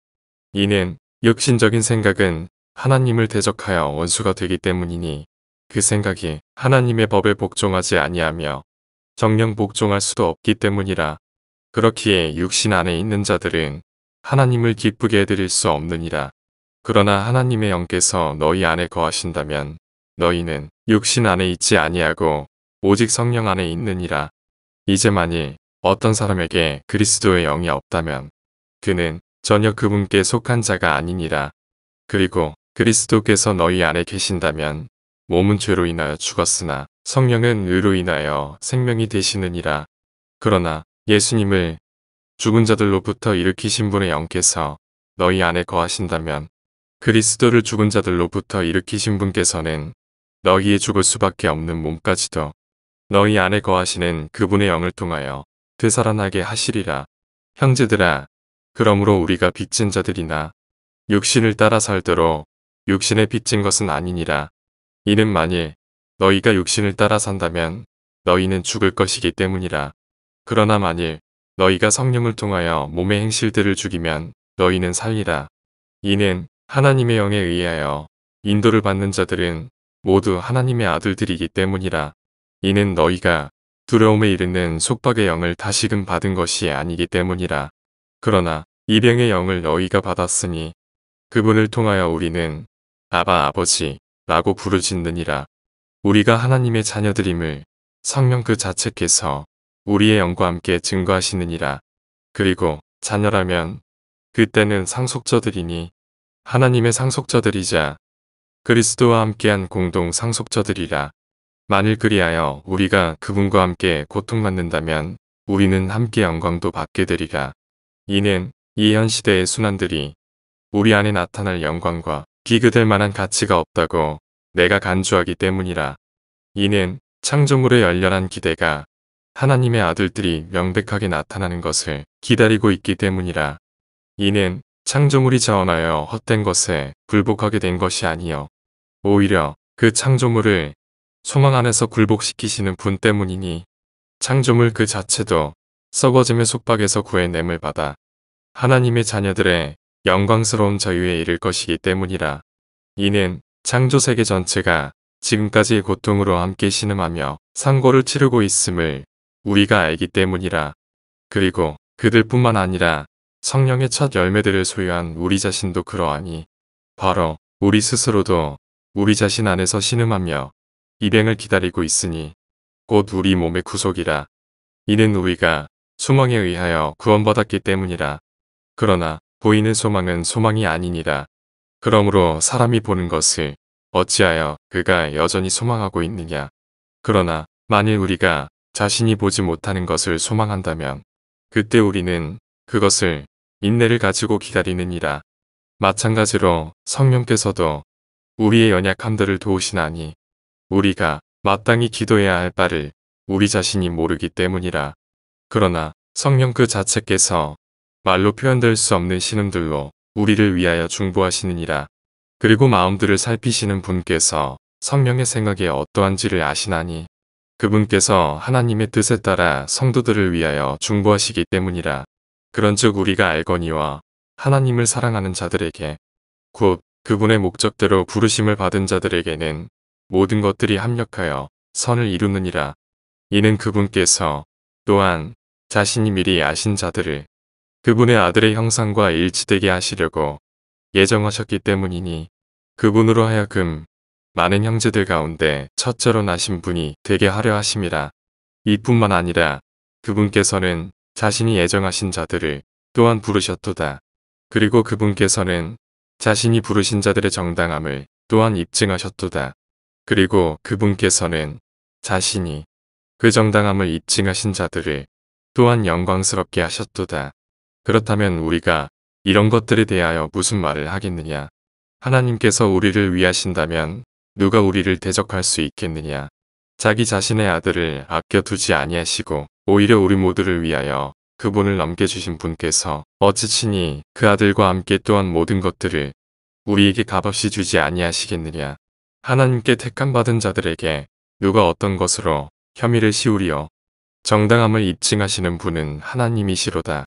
이는 육신적인 생각은 하나님을 대적하여 원수가 되기 때문이니 그 생각이 하나님의 법에 복종하지 아니하며 정령 복종할 수도 없기 때문이라. 그렇기에 육신 안에 있는 자들은 하나님을 기쁘게 해드릴 수 없느니라. 그러나 하나님의 영께서 너희 안에 거하신다면 너희는 육신 안에 있지 아니하고 오직 성령 안에 있느니라. 이제 만일 어떤 사람에게 그리스도의 영이 없다면 그는 전혀 그분께 속한 자가 아니니라. 그리고 그리스도께서 너희 안에 계신다면 몸은 죄로 인하여 죽었으나 성령은 의로 인하여 생명이 되시느니라. 그러나 예수님을 죽은 자들로부터 일으키신 분의 영께서 너희 안에 거하신다면 그리스도를 죽은 자들로부터 일으키신 분께서는 너희의 죽을 수밖에 없는 몸까지도 너희 안에 거하시는 그분의 영을 통하여 되살아나게 하시리라. 형제들아, 그러므로 우리가 빚진 자들이나 육신을 따라 살도록 육신에 빚진 것은 아니니라. 이는 만일 너희가 육신을 따라 산다면 너희는 죽을 것이기 때문이라. 그러나 만일 너희가 성령을 통하여 몸의 행실들을 죽이면 너희는 살리라. 이는 하나님의 영에 의하여 인도를 받는 자들은 모두 하나님의 아들들이기 때문이라. 이는 너희가 두려움에 이르는 속박의 영을 다시금 받은 것이 아니기 때문이라. 그러나 이병의 영을 너희가 받았으니 그분을 통하여 우리는 아바 아버지라고 부르짖느니라. 우리가 하나님의 자녀들임을 성령 그 자체께서 우리의 영과 함께 증거하시느니라. 그리고 자녀라면 그때는 상속자들이니 하나님의 상속자들이자 그리스도와 함께한 공동 상속자들이라. 만일 그리하여 우리가 그분과 함께 고통받는다면 우리는 함께 영광도 받게 되리라. 이는 이 현 시대의 순환들이 우리 안에 나타날 영광과 기그될 만한 가치가 없다고 내가 간주하기 때문이라. 이는 창조물의 열렬한 기대가 하나님의 아들들이 명백하게 나타나는 것을 기다리고 있기 때문이라. 이는 창조물이 자원하여 헛된 것에 굴복하게 된 것이 아니요. 오히려 그 창조물을 소망 안에서 굴복시키시는 분 때문이니 창조물 그 자체도 썩어짐의 속박에서 구해냄을 받아 하나님의 자녀들의 영광스러운 자유에 이를 것이기 때문이라. 이는 창조세계 전체가 지금까지의 고통으로 함께 신음하며 상고를 치르고 있음을 우리가 알기 때문이라. 그리고 그들뿐만 아니라 성령의 첫 열매들을 소유한 우리 자신도 그러하니 바로 우리 스스로도 우리 자신 안에서 신음하며 입행을 기다리고 있으니 곧 우리 몸의 구속이라. 이는 우리가 소망에 의하여 구원받았기 때문이라. 그러나 보이는 소망은 소망이 아니니라. 그러므로 사람이 보는 것을 어찌하여 그가 여전히 소망하고 있느냐. 그러나 만일 우리가 자신이 보지 못하는 것을 소망한다면 그때 우리는 그것을 인내를 가지고 기다리느니라. 마찬가지로 성령께서도 우리의 연약함들을 도우시나니 우리가 마땅히 기도해야 할 바를 우리 자신이 모르기 때문이라. 그러나 성령 그 자체께서 말로 표현될 수 없는 신음들로 우리를 위하여 중보하시느니라. 그리고 마음들을 살피시는 분께서 성령의 생각이 어떠한지를 아시나니 그분께서 하나님의 뜻에 따라 성도들을 위하여 중보하시기 때문이라. 그런즉 우리가 알거니와 하나님을 사랑하는 자들에게 곧 그분의 목적대로 부르심을 받은 자들에게는 모든 것들이 합력하여 선을 이루느니라. 이는 그분께서 또한 자신이 미리 아신 자들을 그분의 아들의 형상과 일치되게 하시려고 예정하셨기 때문이니 그분으로 하여금 많은 형제들 가운데 첫째로 나신 분이 되게 하려 하심이라. 이뿐만 아니라 그분께서는 자신이 예정하신 자들을 또한 부르셨도다. 그리고 그분께서는 자신이 부르신 자들의 정당함을 또한 입증하셨도다. 그리고 그분께서는 자신이 그 정당함을 입증하신 자들을 또한 영광스럽게 하셨도다. 그렇다면 우리가 이런 것들에 대하여 무슨 말을 하겠느냐. 하나님께서 우리를 위하신다면 누가 우리를 대적할 수 있겠느냐. 자기 자신의 아들을 아껴두지 아니하시고 오히려 우리 모두를 위하여 그분을 넘겨주신 분께서 어찌 치니그 아들과 함께 또한 모든 것들을 우리에게 값없이 주지 아니하시겠느냐. 하나님께 택함받은 자들에게 누가 어떤 것으로 혐의를 씌우리요. 정당함을 입증하시는 분은 하나님이시로다.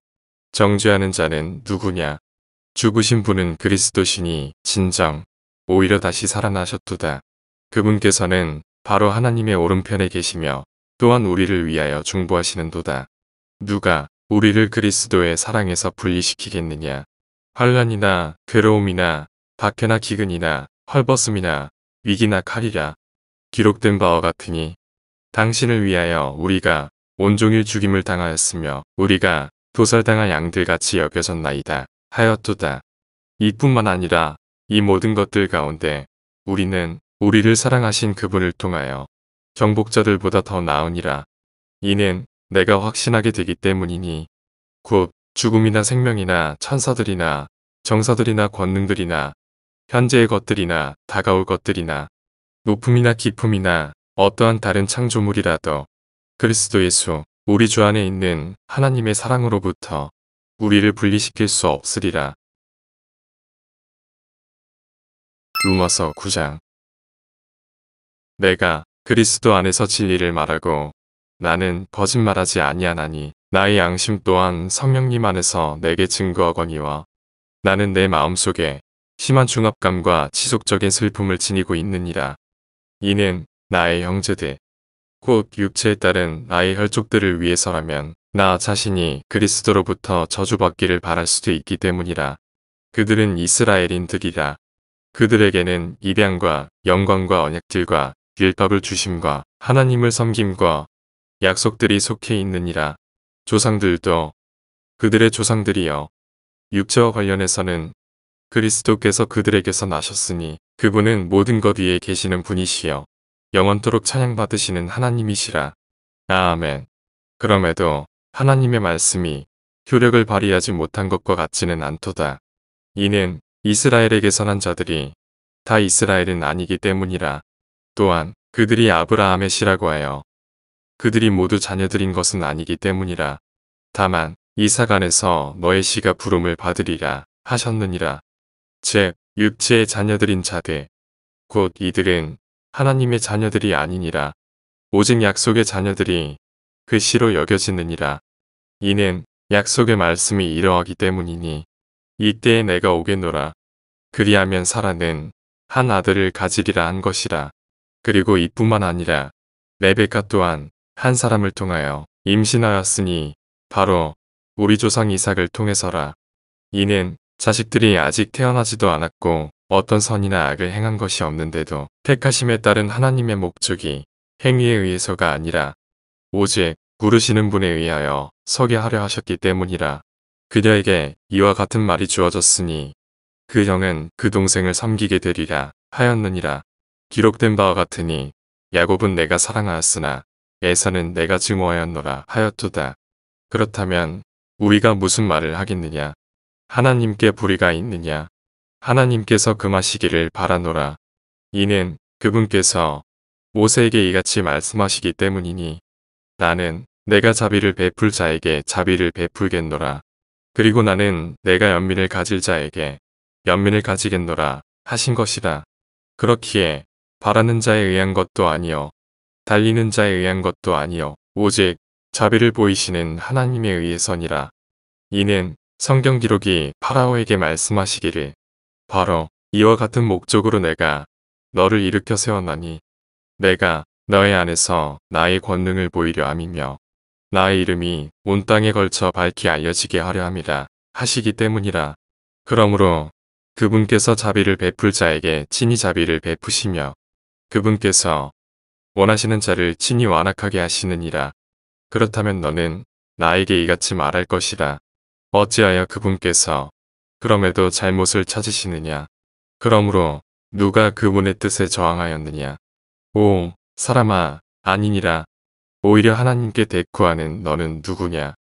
정죄하는 자는 누구냐? 죽으신 분은 그리스도시니 진정 오히려 다시 살아나셨도다. 그분께서는 바로 하나님의 오른편에 계시며 또한 우리를 위하여 중보하시는도다. 누가 우리를 그리스도의 사랑에서 분리시키겠느냐? 환란이나 괴로움이나 박해나 기근이나 헐벗음이나 위기나 칼이라 기록된 바와 같으니 당신을 위하여 우리가 온종일 죽임을 당하였으며 우리가 도살당한 양들같이 여겨졌나이다 하였도다. 이뿐만 아니라 이 모든 것들 가운데 우리는 우리를 사랑하신 그분을 통하여 정복자들보다 더 나으니라. 이는 내가 확신하게 되기 때문이니 곧 죽음이나 생명이나 천사들이나 정사들이나 권능들이나 현재의 것들이나 다가올 것들이나 높음이나 깊음이나 어떠한 다른 창조물이라도 그리스도 예수 우리 주 안에 있는 하나님의 사랑으로부터 우리를 분리시킬 수 없으리라. 로마서 9장 내가 그리스도 안에서 진리를 말하고 나는 거짓말하지 아니하나니 나의 양심 또한 성령님 안에서 내게 증거하거니와 나는 내 마음속에 심한 중압감과 지속적인 슬픔을 지니고 있느니라. 이는 나의 형제들 곧 육체에 따른 나의 혈족들을 위해서라면 나 자신이 그리스도로부터 저주받기를 바랄 수도 있기 때문이라. 그들은 이스라엘인들이라. 그들에게는 입양과 영광과 언약들과 율법을 주심과 하나님을 섬김과 약속들이 속해 있느니라. 조상들도 그들의 조상들이여. 육체와 관련해서는 그리스도께서 그들에게서 나셨으니 그분은 모든 것 위에 계시는 분이시여. 영원토록 찬양받으시는 하나님이시라. 아멘. 그럼에도 하나님의 말씀이 효력을 발휘하지 못한 것과 같지는 않도다. 이는 이스라엘에게 선한 자들이 다 이스라엘은 아니기 때문이라. 또한 그들이 아브라함의 씨라고 하여 그들이 모두 자녀들인 것은 아니기 때문이라. 다만 이사간에서 너의 씨가 부름을 받으리라 하셨느니라. 즉 육체의 자녀들인 자들 곧 이들은 하나님의 자녀들이 아니니라. 오직 약속의 자녀들이 그시로 여겨지느니라. 이는 약속의 말씀이 이러하기 때문이니 이때에 내가 오겠노라. 그리하면 사라는 한 아들을 가지리라 한 것이라. 그리고 이뿐만 아니라 레베카 또한 한 사람을 통하여 임신하였으니 바로 우리 조상 이삭을 통해서라. 이는 자식들이 아직 태어나지도 않았고 뭐 어떤 선이나 악을 행한 것이 없는데도 택하심에 따른 하나님의 목적이 행위에 의해서가 아니라 오직 부르시는 분에 의하여 서게 하려 하셨기 때문이라 그녀에게 이와 같은 말이 주어졌으니 그 형은 그 동생을 섬기게 되리라 하였느니라 기록된 바와 같으니 야곱은 내가 사랑하였으나 에서는 내가 증오하였노라 하였도다 그렇다면 우리가 무슨 말을 하겠느냐 하나님께 불의가 있느냐 하나님께서 금하시기를 바라노라. 이는 그분께서 모세에게 이같이 말씀하시기 때문이니 나는 내가 자비를 베풀 자에게 자비를 베풀겠노라. 그리고 나는 내가 연민을 가질 자에게 연민을 가지겠노라 하신 것이다. 그렇기에 바라는 자에 의한 것도 아니요 달리는 자에 의한 것도 아니요 오직 자비를 보이시는 하나님에 의해서니라. 이는 성경 기록이 파라오에게 말씀하시기를 바로 이와 같은 목적으로 내가 너를 일으켜 세웠나니 내가 너의 안에서 나의 권능을 보이려 함이며 나의 이름이 온 땅에 걸쳐 밝히 알려지게 하려 함이라 하시기 때문이라 그러므로 그분께서 자비를 베풀 자에게 친히 자비를 베푸시며 그분께서 원하시는 자를 친히 완악하게 하시느니라 그렇다면 너는 나에게 이같이 말할 것이라 어찌하여 그분께서 그럼에도 잘못을 찾으시느냐. 그러므로 누가 그분의 뜻에 저항하였느냐. 오 사람아 아니니라. 오히려 하나님께 대꾸하는 너는 누구냐.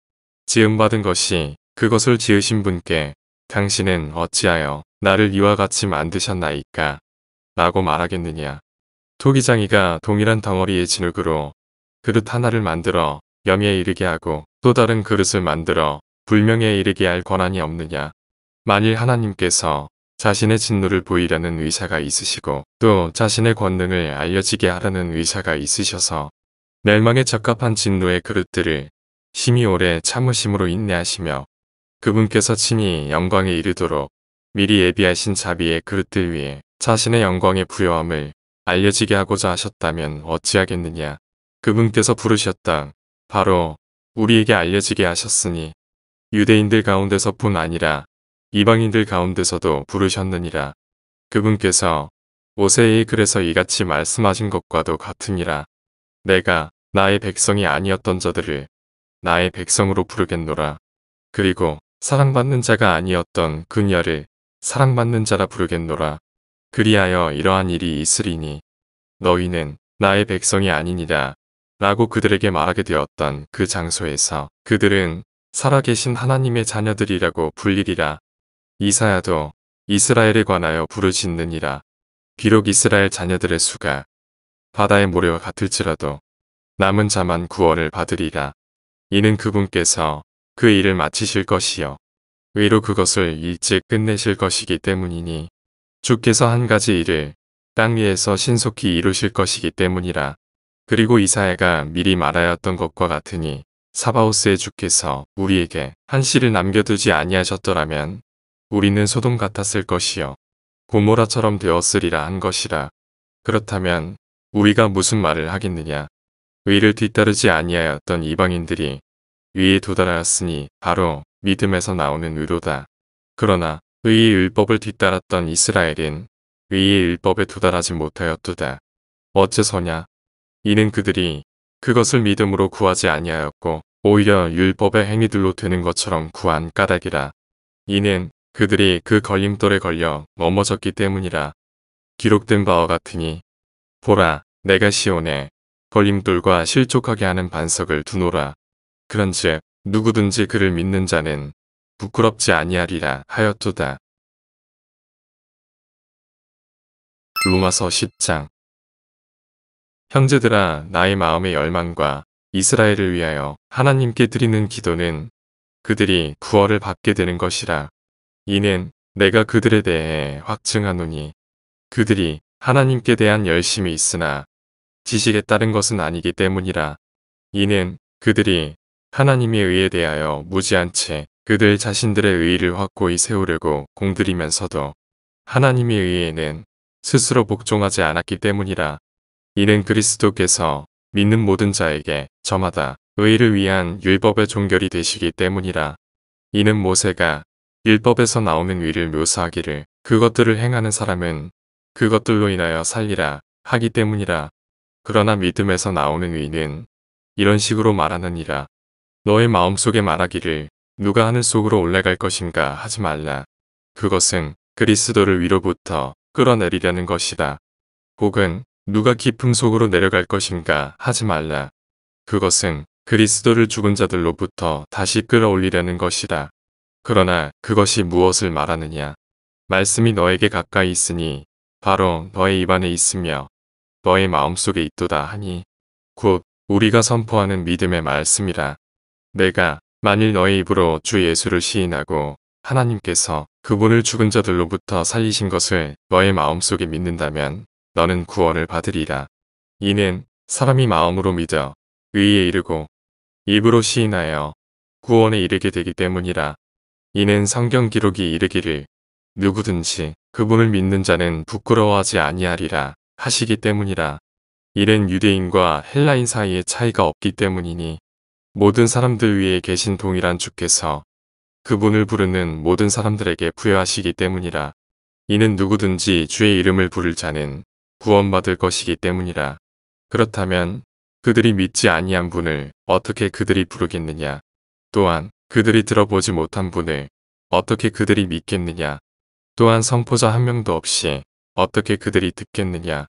지음받은 것이 그것을 지으신 분께 당신은 어찌하여 나를 이와 같이 만드셨나이까 라고 말하겠느냐. 토기장이가 동일한 덩어리의 진흙으로 그릇 하나를 만들어 영에 이르게 하고 또 다른 그릇을 만들어 불명에 이르게 할 권한이 없느냐. 만일 하나님께서 자신의 진노를 보이려는 의사가 있으시고 또 자신의 권능을 알려지게 하라는 의사가 있으셔서 멸망에 적합한 진노의 그릇들을 심히 오래 참으심으로 인내하시며 그분께서 친히 영광에 이르도록 미리 예비하신 자비의 그릇들 위에 자신의 영광의 부여함을 알려지게 하고자 하셨다면 어찌하겠느냐. 그분께서 부르셨다. 바로 우리에게 알려지게 하셨으니 유대인들 가운데서뿐 아니라 이방인들 가운데서도 부르셨느니라. 그분께서 모세의 글에서 이같이 말씀하신 것과도 같으니라. 내가 나의 백성이 아니었던 자들을 나의 백성으로 부르겠노라. 그리고 사랑받는 자가 아니었던 그녀를 사랑받는 자라 부르겠노라. 그리하여 이러한 일이 있으리니 너희는 나의 백성이 아니니라. 라고 그들에게 말하게 되었던 그 장소에서 그들은 살아계신 하나님의 자녀들이라고 불리리라. 이사야도 이스라엘에 관하여 부르짖느니라. 비록 이스라엘 자녀들의 수가 바다의 모래와 같을지라도 남은 자만 구원을 받으리라. 이는 그분께서 그 일을 마치실 것이요. 의로 그것을 일찍 끝내실 것이기 때문이니 주께서 한 가지 일을 땅 위에서 신속히 이루실 것이기 때문이라. 그리고 이사야가 미리 말하였던 것과 같으니 사바오스의 주께서 우리에게 한시를 남겨두지 아니하셨더라면 우리는 소돔 같았을 것이요. 고모라처럼 되었으리라 한 것이라. 그렇다면 우리가 무슨 말을 하겠느냐. 의를 뒤따르지 아니하였던 이방인들이 위에 도달하였으니 바로 믿음에서 나오는 의로다. 그러나 의의 율법을 뒤따랐던 이스라엘은 의의 율법에 도달하지 못하였도다. 어째서냐? 이는 그들이 그것을 믿음으로 구하지 아니하였고 오히려 율법의 행위들로 되는 것처럼 구한 까닭이라. 이는 그들이 그 걸림돌에 걸려 넘어졌기 때문이라 기록된 바와 같으니 보라 내가 시온에 걸림돌과 실족하게 하는 반석을 두노라 그런즉 누구든지 그를 믿는 자는 부끄럽지 아니하리라 하였도다 로마서 10장 형제들아 나의 마음의 열망과 이스라엘을 위하여 하나님께 드리는 기도는 그들이 구원을 받게 되는 것이라. 이는 내가 그들에 대해 확증하노니 그들이 하나님께 대한 열심이 있으나 지식에 따른 것은 아니기 때문이라. 이는 그들이 하나님의 의에 대하여 무지한 채 그들 자신들의 의를 확고히 세우려고 공들이면서도 하나님의 의에는 스스로 복종하지 않았기 때문이라. 이는 그리스도께서 믿는 모든 자에게 저마다 의를 위한 율법의 종결이 되시기 때문이라. 이는 모세가 율법에서 나오는 위를 묘사하기를 그것들을 행하는 사람은 그것들로 인하여 살리라 하기 때문이라. 그러나 믿음에서 나오는 위는 이런 식으로 말하느니라. 너의 마음속에 말하기를 누가 하늘 속으로 올라갈 것인가 하지 말라. 그것은 그리스도를 위로부터 끌어내리려는 것이다. 혹은 누가 깊음 속으로 내려갈 것인가 하지 말라. 그것은 그리스도를 죽은 자들로부터 다시 끌어올리려는 것이다. 그러나 그것이 무엇을 말하느냐? 말씀이 너에게 가까이 있으니 바로 너의 입안에 있으며 너의 마음속에 있도다 하니 곧 우리가 선포하는 믿음의 말씀이라. 내가 만일 너의 입으로 주 예수를 시인하고 하나님께서 그분을 죽은 자들로부터 살리신 것을 너의 마음속에 믿는다면 너는 구원을 받으리라. 이는 사람이 마음으로 믿어 의에 이르고 입으로 시인하여 구원에 이르게 되기 때문이라. 이는 성경 기록이 이르기를 누구든지 그분을 믿는 자는 부끄러워하지 아니하리라 하시기 때문이라. 이는 유대인과 헬라인 사이에 차이가 없기 때문이니 모든 사람들 위에 계신 동일한 주께서 그분을 부르는 모든 사람들에게 부여하시기 때문이라. 이는 누구든지 주의 이름을 부를 자는 구원받을 것이기 때문이라. 그렇다면 그들이 믿지 아니한 분을 어떻게 그들이 부르겠느냐. 또한 그들이 들어보지 못한 분을 어떻게 그들이 믿겠느냐. 또한 성포자 한 명도 없이 어떻게 그들이 듣겠느냐.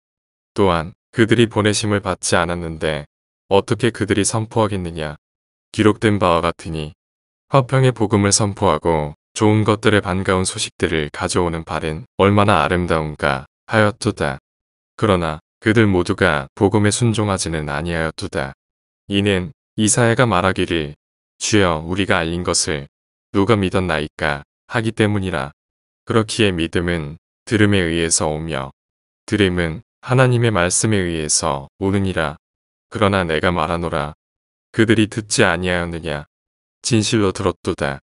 또한 그들이 보내심을 받지 않았는데 어떻게 그들이 선포하겠느냐. 기록된 바와 같으니 화평의 복음을 선포하고 좋은 것들의 반가운 소식들을 가져오는 발은 얼마나 아름다운가 하였도다. 그러나 그들 모두가 복음에 순종하지는 아니하였도다. 이는 이사야가 말하기를 주여 우리가 알린 것을 누가 믿었나이까 하기 때문이라. 그렇기에 믿음은 들음에 의해서 오며 들음은 하나님의 말씀에 의해서 오느니라. 그러나 내가 말하노라. 그들이 듣지 아니하였느냐. 진실로 들었도다.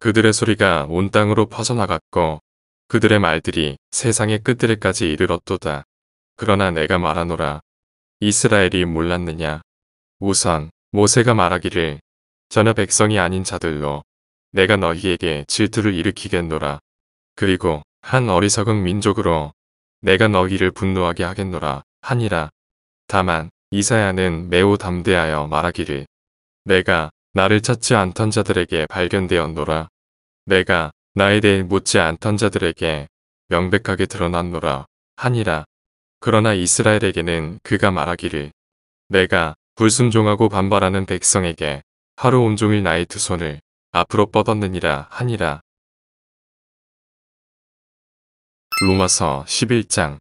그들의 소리가 온 땅으로 퍼져나갔고 그들의 말들이 세상의 끝들에까지 이르렀도다. 그러나 내가 말하노라. 이스라엘이 몰랐느냐. 우선 모세가 말하기를 전혀 백성이 아닌 자들로 내가 너희에게 질투를 일으키겠노라. 그리고 한 어리석은 민족으로 내가 너희를 분노하게 하겠노라 하니라. 다만 이사야는 매우 담대하여 말하기를 내가 나를 찾지 않던 자들에게 발견되었노라. 내가 나에 대해 묻지 않던 자들에게 명백하게 드러났노라 하니라. 그러나 이스라엘에게는 그가 말하기를 내가 불순종하고 반발하는 백성에게 하루 온종일 나이트 손을 앞으로 뻗었느니라 하니라. 로마서 11장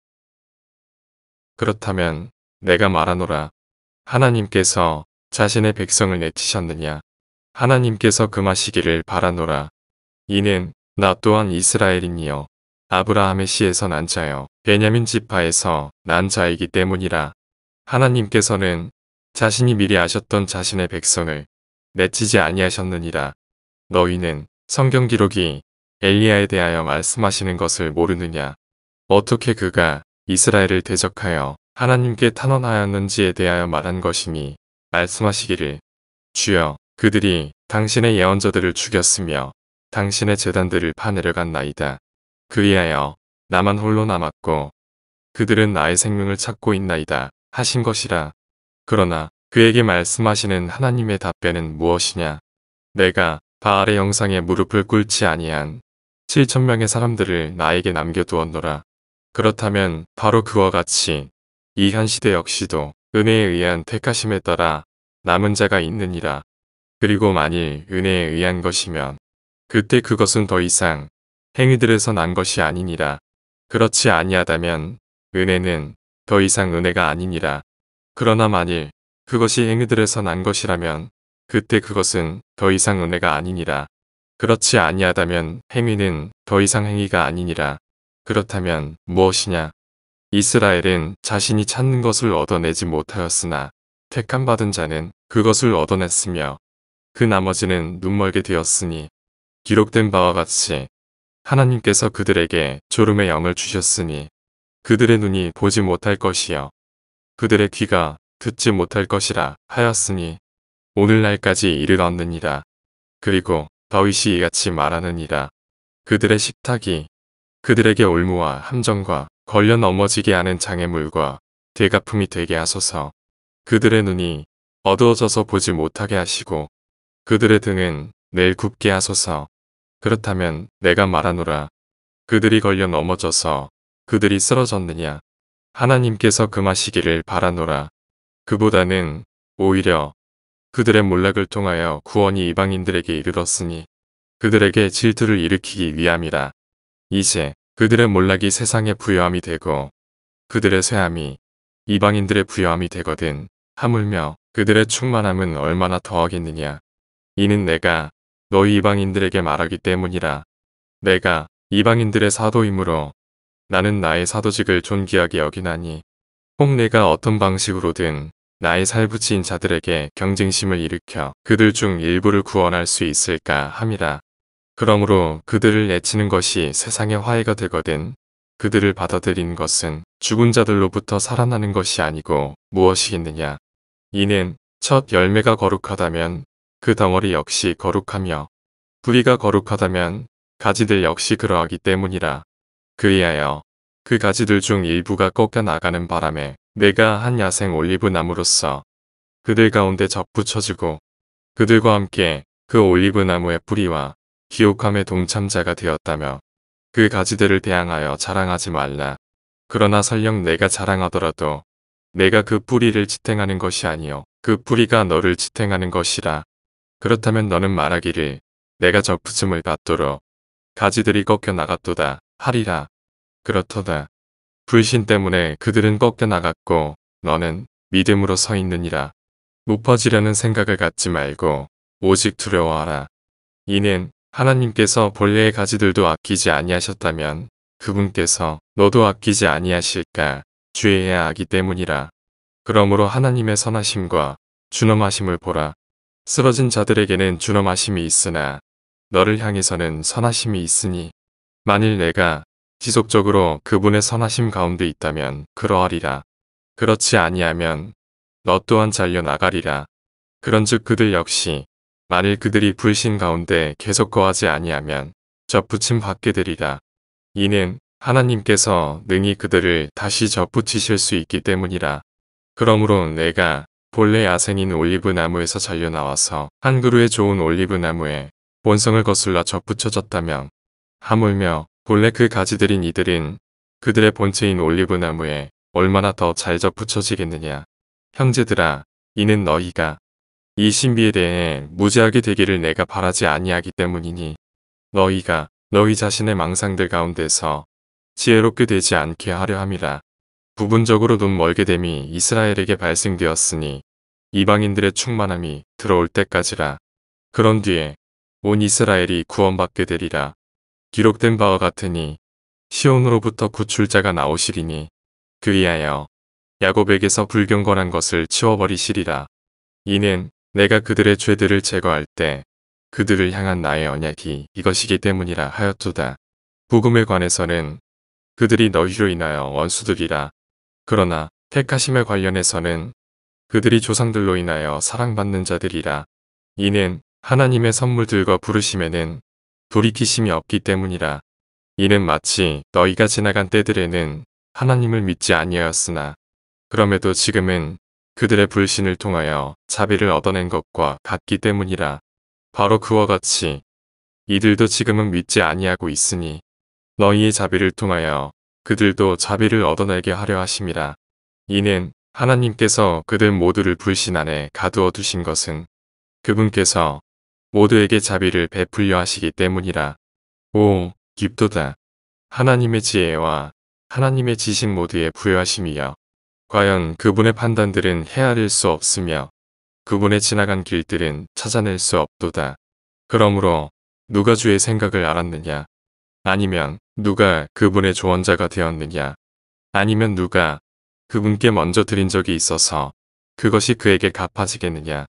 그렇다면 내가 말하노라. 하나님께서 자신의 백성을 내치셨느냐. 하나님께서 금하시기를 바라노라. 이는 나 또한 이스라엘인이요. 아브라함의 씨에서 난 자요. 베냐민 지파에서 난 자이기 때문이라. 하나님께서는 자신이 미리 아셨던 자신의 백성을 내치지 아니하셨느니라. 너희는 성경 기록이 엘리야에 대하여 말씀하시는 것을 모르느냐. 어떻게 그가 이스라엘을 대적하여 하나님께 탄원하였는지에 대하여 말한 것이니 말씀하시기를 주여 그들이 당신의 예언자들을 죽였으며 당신의 재단들을 파내려간 나이다. 그리하여 나만 홀로 남았고 그들은 나의 생명을 찾고 있나이다 하신 것이라. 그러나 그에게 말씀하시는 하나님의 답변은 무엇이냐? 내가 바알의 영상에 무릎을 꿇지 아니한 7천명의 사람들을 나에게 남겨두었노라. 그렇다면 바로 그와 같이 이한 시대 역시도 은혜에 의한 택하심에 따라 남은 자가 있느니라. 그리고 만일 은혜에 의한 것이면 그때 그것은 더 이상 행위들에서 난 것이 아니니라. 그렇지 아니하다면 은혜는 더 이상 은혜가 아니니라. 그러나 만일 그것이 행위들에서 난 것이라면 그때 그것은 더 이상 은혜가 아니니라. 그렇지 아니하다면 행위는 더 이상 행위가 아니니라. 그렇다면 무엇이냐? 이스라엘은 자신이 찾는 것을 얻어내지 못하였으나 택함 받은 자는 그것을 얻어냈으며 그 나머지는 눈멀게 되었으니 기록된 바와 같이 하나님께서 그들에게 졸음의 영을 주셨으니 그들의 눈이 보지 못할 것이요 그들의 귀가 듣지 못할 것이라 하였으니 오늘날까지 이르렀느니라. 그리고 더윗이 이같이 말하느니라. 그들의 식탁이 그들에게 올무와 함정과 걸려 넘어지게 하는 장애물과 대가품이 되게 하소서. 그들의 눈이 어두워져서 보지 못하게 하시고 그들의 등은 내일 굽게 하소서. 그렇다면 내가 말하노라. 그들이 걸려 넘어져서 그들이 쓰러졌느냐. 하나님께서 금하시기를 바라노라. 그보다는 오히려 그들의 몰락을 통하여 구원이 이방인들에게 이르렀으니 그들에게 질투를 일으키기 위함이라. 이제 그들의 몰락이 세상의 부여함이 되고 그들의 쇠함이 이방인들의 부여함이 되거든 하물며 그들의 충만함은 얼마나 더하겠느냐. 이는 내가 너희 이방인들에게 말하기 때문이라. 내가 이방인들의 사도이므로 나는 나의 사도직을 존귀하게 여기나니 혹 내가 어떤 방식으로든 나의 살붙인 자들에게 경쟁심을 일으켜 그들 중 일부를 구원할 수 있을까 함이라. 그러므로 그들을 내치는 것이 세상의 화해가 되거든 그들을 받아들인 것은 죽은 자들로부터 살아나는 것이 아니고 무엇이겠느냐. 이는 첫 열매가 거룩하다면 그 덩어리 역시 거룩하며 뿌리가 거룩하다면 가지들 역시 그러하기 때문이라. 그리하여 그 가지들 중 일부가 꺾여 나가는 바람에 내가 한 야생 올리브 나무로서 그들 가운데 접붙여지고 그들과 함께 그 올리브 나무의 뿌리와 기옥함의 동참자가 되었다며 그 가지들을 대항하여 자랑하지 말라. 그러나 설령 내가 자랑하더라도 내가 그 뿌리를 지탱하는 것이 아니요 그 뿌리가 너를 지탱하는 것이라. 그렇다면 너는 말하기를 내가 접붙임을 받도록 가지들이 꺾여 나갔도다 하리라. 그렇도다. 불신 때문에 그들은 꺾여 나갔고 너는 믿음으로 서 있느니라. 높아지려는 생각을 갖지 말고 오직 두려워하라. 이는 하나님께서 본래의 가지들도 아끼지 아니하셨다면 그분께서 너도 아끼지 아니하실까 주의해야 하기 때문이라. 그러므로 하나님의 선하심과 준엄하심을 보라. 쓰러진 자들에게는 준엄하심이 있으나 너를 향해서는 선하심이 있으니 만일 내가 지속적으로 그분의 선하심 가운데 있다면 그러하리라. 그렇지 아니하면 너 또한 잘려나가리라. 그런즉 그들 역시 만일 그들이 불신 가운데 계속 거하지 아니하면 접붙임 받게 되리라. 이는 하나님께서 능히 그들을 다시 접붙이실 수 있기 때문이라. 그러므로 내가 본래 야생인 올리브 나무에서 잘려나와서 한 그루의 좋은 올리브 나무에 본성을 거슬러 접붙여졌다면 하물며 본래 그 가지들인 이들은 그들의 본체인 올리브 나무에 얼마나 더 잘 접붙여지겠느냐. 형제들아, 이는 너희가 이 신비에 대해 무지하게 되기를 내가 바라지 아니하기 때문이니 너희가 너희 자신의 망상들 가운데서 지혜롭게 되지 않게 하려 함이라. 부분적으로 눈 멀게 됨이 이스라엘에게 발생되었으니 이방인들의 충만함이 들어올 때까지라. 그런 뒤에 온 이스라엘이 구원받게 되리라. 기록된 바와 같으니 시온으로부터 구출자가 나오시리니 그리하여 야곱에게서 불경건한 것을 치워버리시리라. 이는 내가 그들의 죄들을 제거할 때 그들을 향한 나의 언약이 이것이기 때문이라 하였도다. 복음에 관해서는 그들이 너희로 인하여 원수들이라. 그러나 택하심에 관련해서는 그들이 조상들로 인하여 사랑받는 자들이라. 이는 하나님의 선물들과 부르심에는 돌이키심이 없기 때문이라. 이는 마치 너희가 지나간 때들에는 하나님을 믿지 아니하였으나 그럼에도 지금은 그들의 불신을 통하여 자비를 얻어낸 것과 같기 때문이라. 바로 그와 같이 이들도 지금은 믿지 아니하고 있으니 너희의 자비를 통하여 그들도 자비를 얻어내게 하려 하심이라. 이는 하나님께서 그들 모두를 불신 안에 가두어 두신 것은 그분께서 모두에게 자비를 베풀려 하시기 때문이라. 오, 깊도다. 하나님의 지혜와 하나님의 지식 모두에 부여하심이여. 과연 그분의 판단들은 헤아릴 수 없으며 그분의 지나간 길들은 찾아낼 수 없도다. 그러므로 누가 주의 생각을 알았느냐? 아니면 누가 그분의 조언자가 되었느냐? 아니면 누가 그분께 먼저 드린 적이 있어서 그것이 그에게 갚아지겠느냐?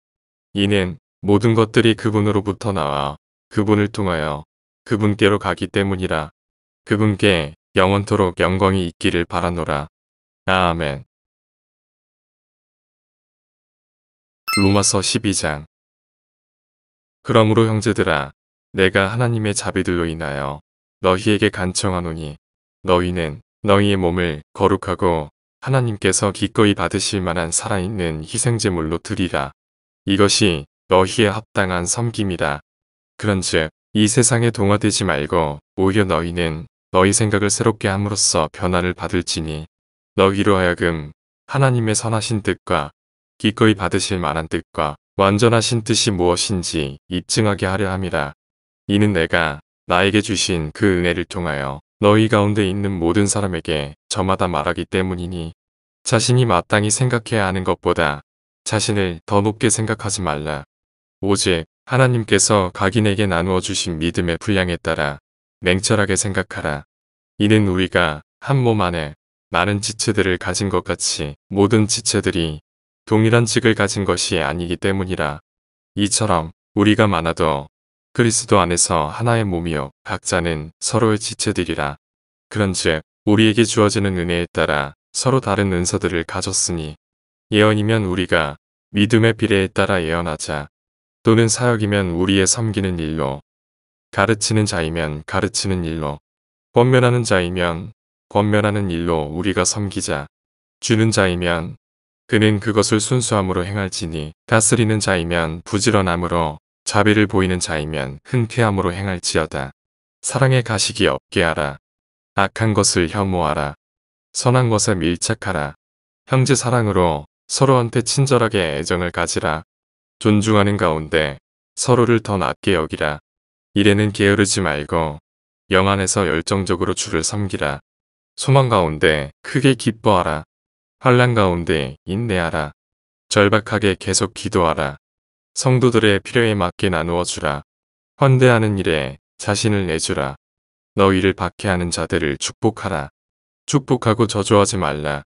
이는 모든 것들이 그분으로부터 나와 그분을 통하여 그분께로 가기 때문이라. 그분께 영원토록 영광이 있기를 바라노라. 아멘. 로마서 12장 그러므로 형제들아 내가 하나님의 자비들로 인하여 너희에게 간청하노니 너희는 너희의 몸을 거룩하고 하나님께서 기꺼이 받으실 만한 살아있는 희생제물로 드리라. 이것이 너희의 합당한 섬김이다. 그런즉 이 세상에 동화되지 말고 오히려 너희는 너희 생각을 새롭게 함으로써 변화를 받을지니 너희로 하여금 하나님의 선하신 뜻과 기꺼이 받으실 만한 뜻과 완전하신 뜻이 무엇인지 입증하게 하려 함이라. 이는 내가 나에게 주신 그 은혜를 통하여 너희 가운데 있는 모든 사람에게 저마다 말하기 때문이니 자신이 마땅히 생각해야 하는 것보다 자신을 더 높게 생각하지 말라. 오직 하나님께서 각인에게 나누어 주신 믿음의 분량에 따라 냉철하게 생각하라. 이는 우리가 한 몸 안에 많은 지체들을 가진 것 같이 모든 지체들이 동일한 직을 가진 것이 아니기 때문이라. 이처럼 우리가 많아도 그리스도 안에서 하나의 몸이요 각자는 서로의 지체들이라. 그런즉 우리에게 주어지는 은혜에 따라 서로 다른 은사들을 가졌으니 예언이면 우리가 믿음의 비례에 따라 예언하자. 또는 사역이면 우리의 섬기는 일로, 가르치는 자이면 가르치는 일로, 권면하는 자이면 권면하는 일로 우리가 섬기자, 주는 자이면 그는 그것을 순수함으로 행할지니, 다스리는 자이면 부지런함으로, 자비를 보이는 자이면 흔쾌함으로 행할지어다. 사랑의 가식이 없게 하라. 악한 것을 혐오하라. 선한 것에 밀착하라. 형제 사랑으로 서로한테 친절하게 애정을 가지라. 존중하는 가운데 서로를 더 낮게 여기라. 일에는 게으르지 말고 영 안에서 열정적으로 주를 섬기라. 소망 가운데 크게 기뻐하라. 환란 가운데 인내하라. 절박하게 계속 기도하라. 성도들의 필요에 맞게 나누어 주라. 환대하는 일에 자신을 내주라. 너희를 박해하는 자들을 축복하라. 축복하고 저주하지 말라.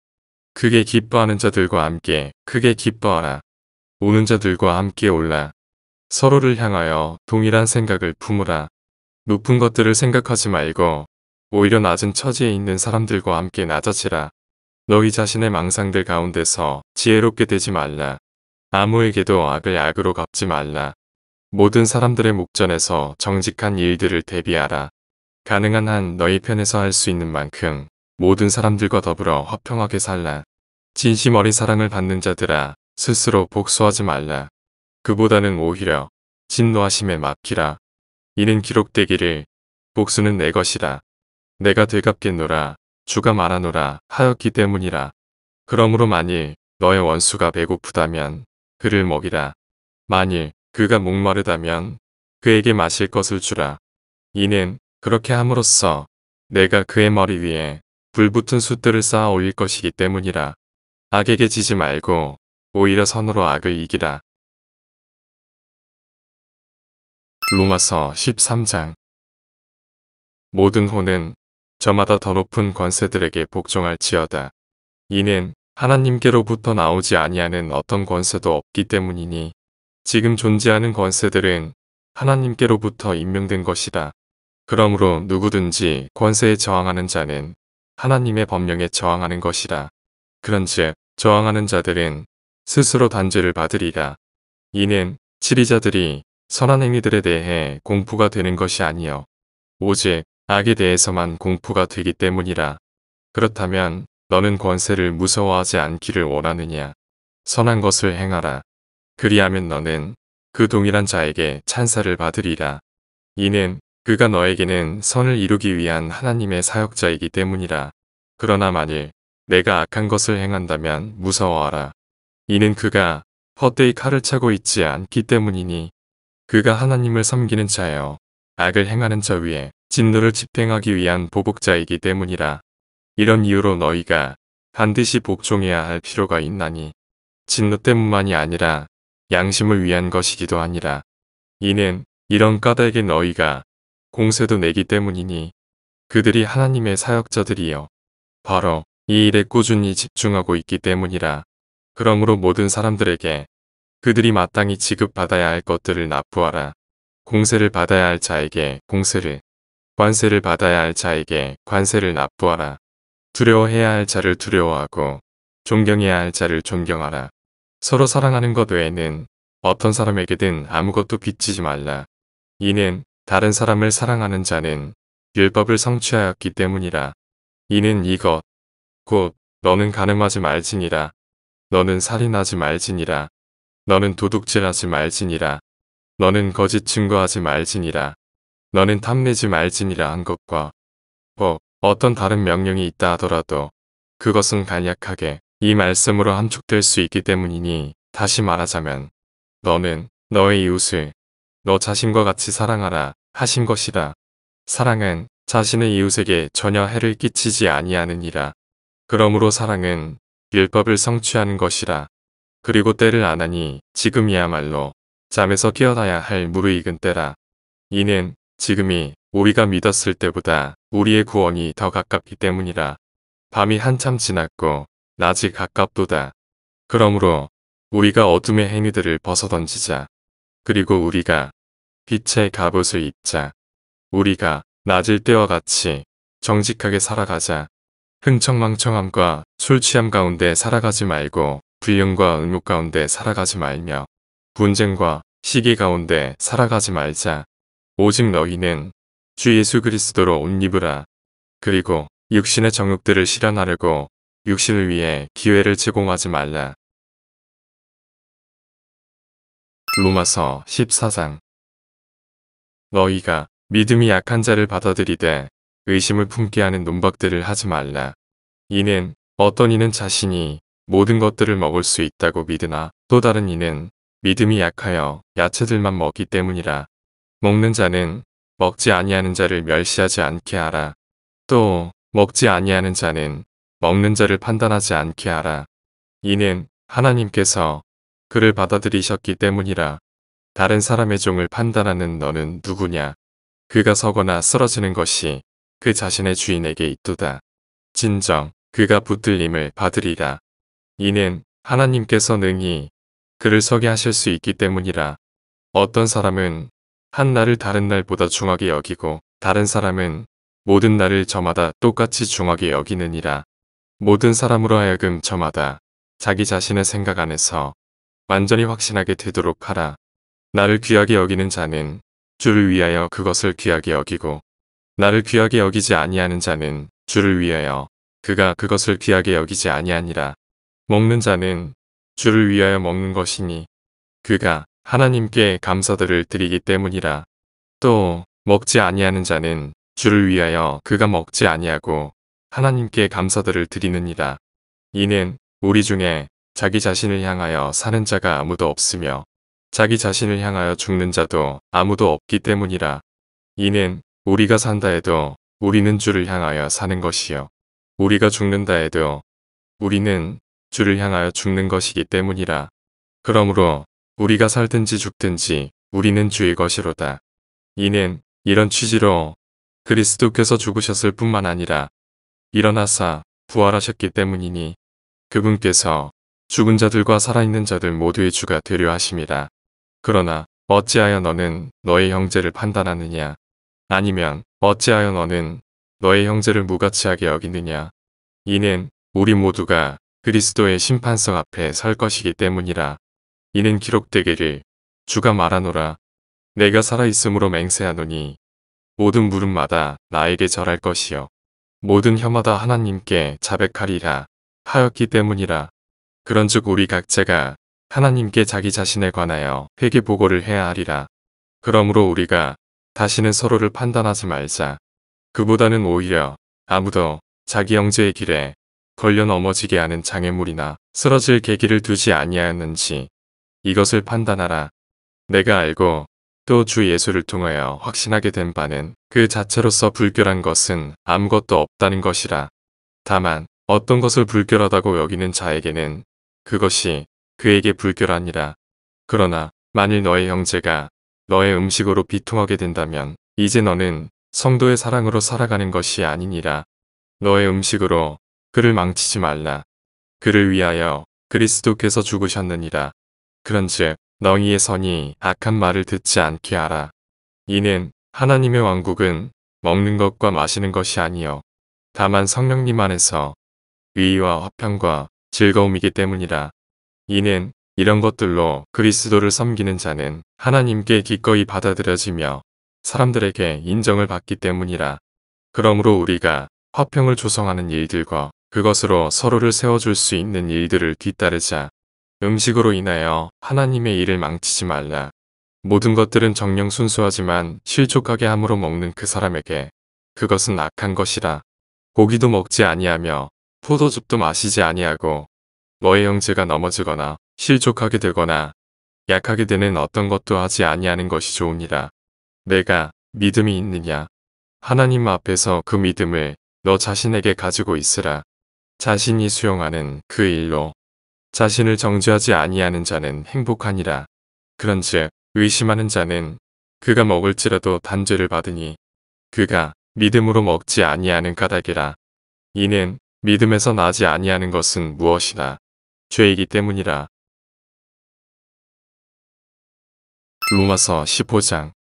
크게 기뻐하는 자들과 함께 크게 기뻐하라. 오는 자들과 함께 올라 서로를 향하여 동일한 생각을 품으라. 높은 것들을 생각하지 말고 오히려 낮은 처지에 있는 사람들과 함께 낮아지라. 너희 자신의 망상들 가운데서 지혜롭게 되지 말라. 아무에게도 악을 악으로 갚지 말라. 모든 사람들의 목전에서 정직한 일들을 대비하라. 가능한 한 너희 편에서 할 수 있는 만큼 모든 사람들과 더불어 화평하게 살라. 진심 어린 사랑을 받는 자들아 스스로 복수하지 말라. 그보다는 오히려 진노하심에 맡기라. 이는 기록되기를 복수는 내 것이라. 내가 되갚겠노라. 주가 말하노라 하였기 때문이라. 그러므로 만일 너의 원수가 배고프다면 그를 먹이라. 만일 그가 목마르다면 그에게 마실 것을 주라. 이는 그렇게 함으로써 내가 그의 머리 위에 불붙은 숯들을 쌓아 올릴 것이기 때문이라. 악에게 지지 말고 오히려 선으로 악을 이기라. 로마서 13장 모든 혼은 저마다 더 높은 권세들에게 복종할지어다. 이는 하나님께로부터 나오지 아니하는 어떤 권세도 없기 때문이니 지금 존재하는 권세들은 하나님께로부터 임명된 것이다. 그러므로 누구든지 권세에 저항하는 자는 하나님의 법령에 저항하는 것이다. 그런즉 저항하는 자들은 스스로 단죄를 받으리라. 이는 치리자들이 선한 행위들에 대해 공포가 되는 것이 아니요 오직 악에 대해서만 공포가 되기 때문이라. 그렇다면 너는 권세를 무서워하지 않기를 원하느냐. 선한 것을 행하라. 그리하면 너는 그 동일한 자에게 찬사를 받으리라. 이는 그가 너에게는 선을 이루기 위한 하나님의 사역자이기 때문이라. 그러나 만일 내가 악한 것을 행한다면 무서워하라. 이는 그가 헛되이 칼을 차고 있지 않기 때문이니 그가 하나님을 섬기는 자여 악을 행하는 자 위에 진노를 집행하기 위한 보복자이기 때문이라. 이런 이유로 너희가 반드시 복종해야 할 필요가 있나니 진노 때문만이 아니라 양심을 위한 것이기도 하니라. 이는 이런 까닭에 너희가 공세도 내기 때문이니 그들이 하나님의 사역자들이요. 바로 이 일에 꾸준히 집중하고 있기 때문이라. 그러므로 모든 사람들에게 그들이 마땅히 지급받아야 할 것들을 납부하라. 공세를 받아야 할 자에게 공세를, 관세를 받아야 할 자에게 관세를 납부하라. 두려워해야 할 자를 두려워하고 존경해야 할 자를 존경하라. 서로 사랑하는 것 외에는 어떤 사람에게든 아무것도 빚지지 말라. 이는 다른 사람을 사랑하는 자는 율법을 성취하였기 때문이라. 이는 이것, 곧 너는 가늠하지 말지니라. 너는 살인하지 말지니라. 너는 도둑질하지 말지니라. 너는 거짓 증거하지 말지니라. 너는 탐내지 말지니라 한 것과 법, 어, 어떤 다른 명령이 있다 하더라도 그것은 간략하게 이 말씀으로 함축될 수 있기 때문이니 다시 말하자면 너는 너의 이웃을 너 자신과 같이 사랑하라 하신 것이다. 사랑은 자신의 이웃에게 전혀 해를 끼치지 아니하느니라. 그러므로 사랑은 율법을 성취한 것이라. 그리고 때를 안하니 지금이야말로 잠에서 깨어나야 할 무르익은 때라. 이는 지금이 우리가 믿었을 때보다 우리의 구원이 더 가깝기 때문이라. 밤이 한참 지났고 낮이 가깝도다. 그러므로 우리가 어둠의 행위들을 벗어던지자. 그리고 우리가 빛의 갑옷을 입자. 우리가 낮을 때와 같이 정직하게 살아가자. 흥청망청함과 술 취함 가운데 살아가지 말고 불륜과 음욕 가운데 살아가지 말며 분쟁과 시기 가운데 살아가지 말자. 오직 너희는 주 예수 그리스도로 옷 입으라. 그리고 육신의 정욕들을 실현하려고 육신을 위해 기회를 제공하지 말라. 로마서 14장 너희가 믿음이 약한 자를 받아들이되 의심을 품게 하는 논박들을 하지 말라. 이는 어떤 이는 자신이 모든 것들을 먹을 수 있다고 믿으나 또 다른 이는 믿음이 약하여 야채들만 먹기 때문이라. 먹는 자는 먹지 아니하는 자를 멸시하지 않게 하라. 또 먹지 아니하는 자는 먹는 자를 판단하지 않게 하라. 이는 하나님께서 그를 받아들이셨기 때문이라. 다른 사람의 종을 판단하는 너는 누구냐? 그가 서거나 쓰러지는 것이 그 자신의 주인에게 있도다. 진정 그가 붙들림을 받으리라. 이는 하나님께서 능히 그를 서게 하실 수 있기 때문이라. 어떤 사람은 한 날을 다른 날보다 중하게 여기고 다른 사람은 모든 날을 저마다 똑같이 중하게 여기느니라. 모든 사람으로 하여금 저마다 자기 자신의 생각 안에서 완전히 확신하게 되도록 하라. 나를 귀하게 여기는 자는 주를 위하여 그것을 귀하게 여기고 나를 귀하게 여기지 아니하는 자는 주를 위하여 그가 그것을 귀하게 여기지 아니하니라. 먹는 자는 주를 위하여 먹는 것이니 그가 하나님께 감사들을 드리기 때문이라. 또 먹지 아니하는 자는 주를 위하여 그가 먹지 아니하고 하나님께 감사들을 드리느니라. 이는 우리 중에 자기 자신을 향하여 사는 자가 아무도 없으며 자기 자신을 향하여 죽는 자도 아무도 없기 때문이라. 이는 우리가 산다 해도 우리는 주를 향하여 사는 것이요. 우리가 죽는다 해도 우리는 주를 향하여 죽는 것이기 때문이라. 그러므로 우리가 살든지 죽든지 우리는 주의 것이로다. 이는 이런 취지로 그리스도께서 죽으셨을 뿐만 아니라 일어나사 부활하셨기 때문이니 그분께서 죽은 자들과 살아있는 자들 모두의 주가 되려 하심이라. 그러나 어찌하여 너는 너의 형제를 판단하느냐? 아니면 어찌하여 너는 너의 형제를 무가치하게 여기느냐. 이는 우리 모두가 그리스도의 심판성 앞에 설 것이기 때문이라. 이는 기록되기를 주가 말하노라. 내가 살아있음으로 맹세하노니 모든 물음마다 나에게 절할 것이요. 모든 혀마다 하나님께 자백하리라 하였기 때문이라. 그런즉 우리 각자가 하나님께 자기 자신에 관하여 회개 보고를 해야 하리라. 그러므로 우리가 다시는 서로를 판단하지 말자. 그보다는 오히려 아무도 자기 형제의 길에 걸려 넘어지게 하는 장애물이나 쓰러질 계기를 두지 아니하였는지 이것을 판단하라. 내가 알고 또 주 예수를 통하여 확신하게 된 바는 그 자체로서 불결한 것은 아무것도 없다는 것이라. 다만 어떤 것을 불결하다고 여기는 자에게는 그것이 그에게 불결하니라. 그러나 만일 너의 형제가 너의 음식으로 비통하게 된다면 이제 너는 성도의 사랑으로 살아가는 것이 아니니라. 너의 음식으로 그를 망치지 말라. 그를 위하여 그리스도께서 죽으셨느니라. 그런즉 너희의 선이 악한 말을 듣지 않게 하라. 이는 하나님의 왕국은 먹는 것과 마시는 것이 아니요 다만 성령님 안에서 의와 화평과 즐거움이기 때문이라. 이는 이런 것들로 그리스도를 섬기는 자는 하나님께 기꺼이 받아들여지며 사람들에게 인정을 받기 때문이라. 그러므로 우리가 화평을 조성하는 일들과 그것으로 서로를 세워줄 수 있는 일들을 뒤따르자. 음식으로 인하여 하나님의 일을 망치지 말라. 모든 것들은 정령 순수하지만 실족하게 함으로 먹는 그 사람에게 그것은 악한 것이라. 고기도 먹지 아니하며 포도즙도 마시지 아니하고 너의 형제가 넘어지거나 실족하게 되거나 약하게 되는 어떤 것도 하지 아니하는 것이 좋으니라. 내가 믿음이 있느냐? 하나님 앞에서 그 믿음을 너 자신에게 가지고 있으라. 자신이 수용하는 그 일로 자신을 정죄하지 아니하는 자는 행복하니라. 그런즉 의심하는 자는 그가 먹을지라도 단죄를 받으니 그가 믿음으로 먹지 아니하는 까닭이라. 이는 믿음에서 나지 아니하는 것은 무엇이나 죄이기 때문이라. 로마서 15장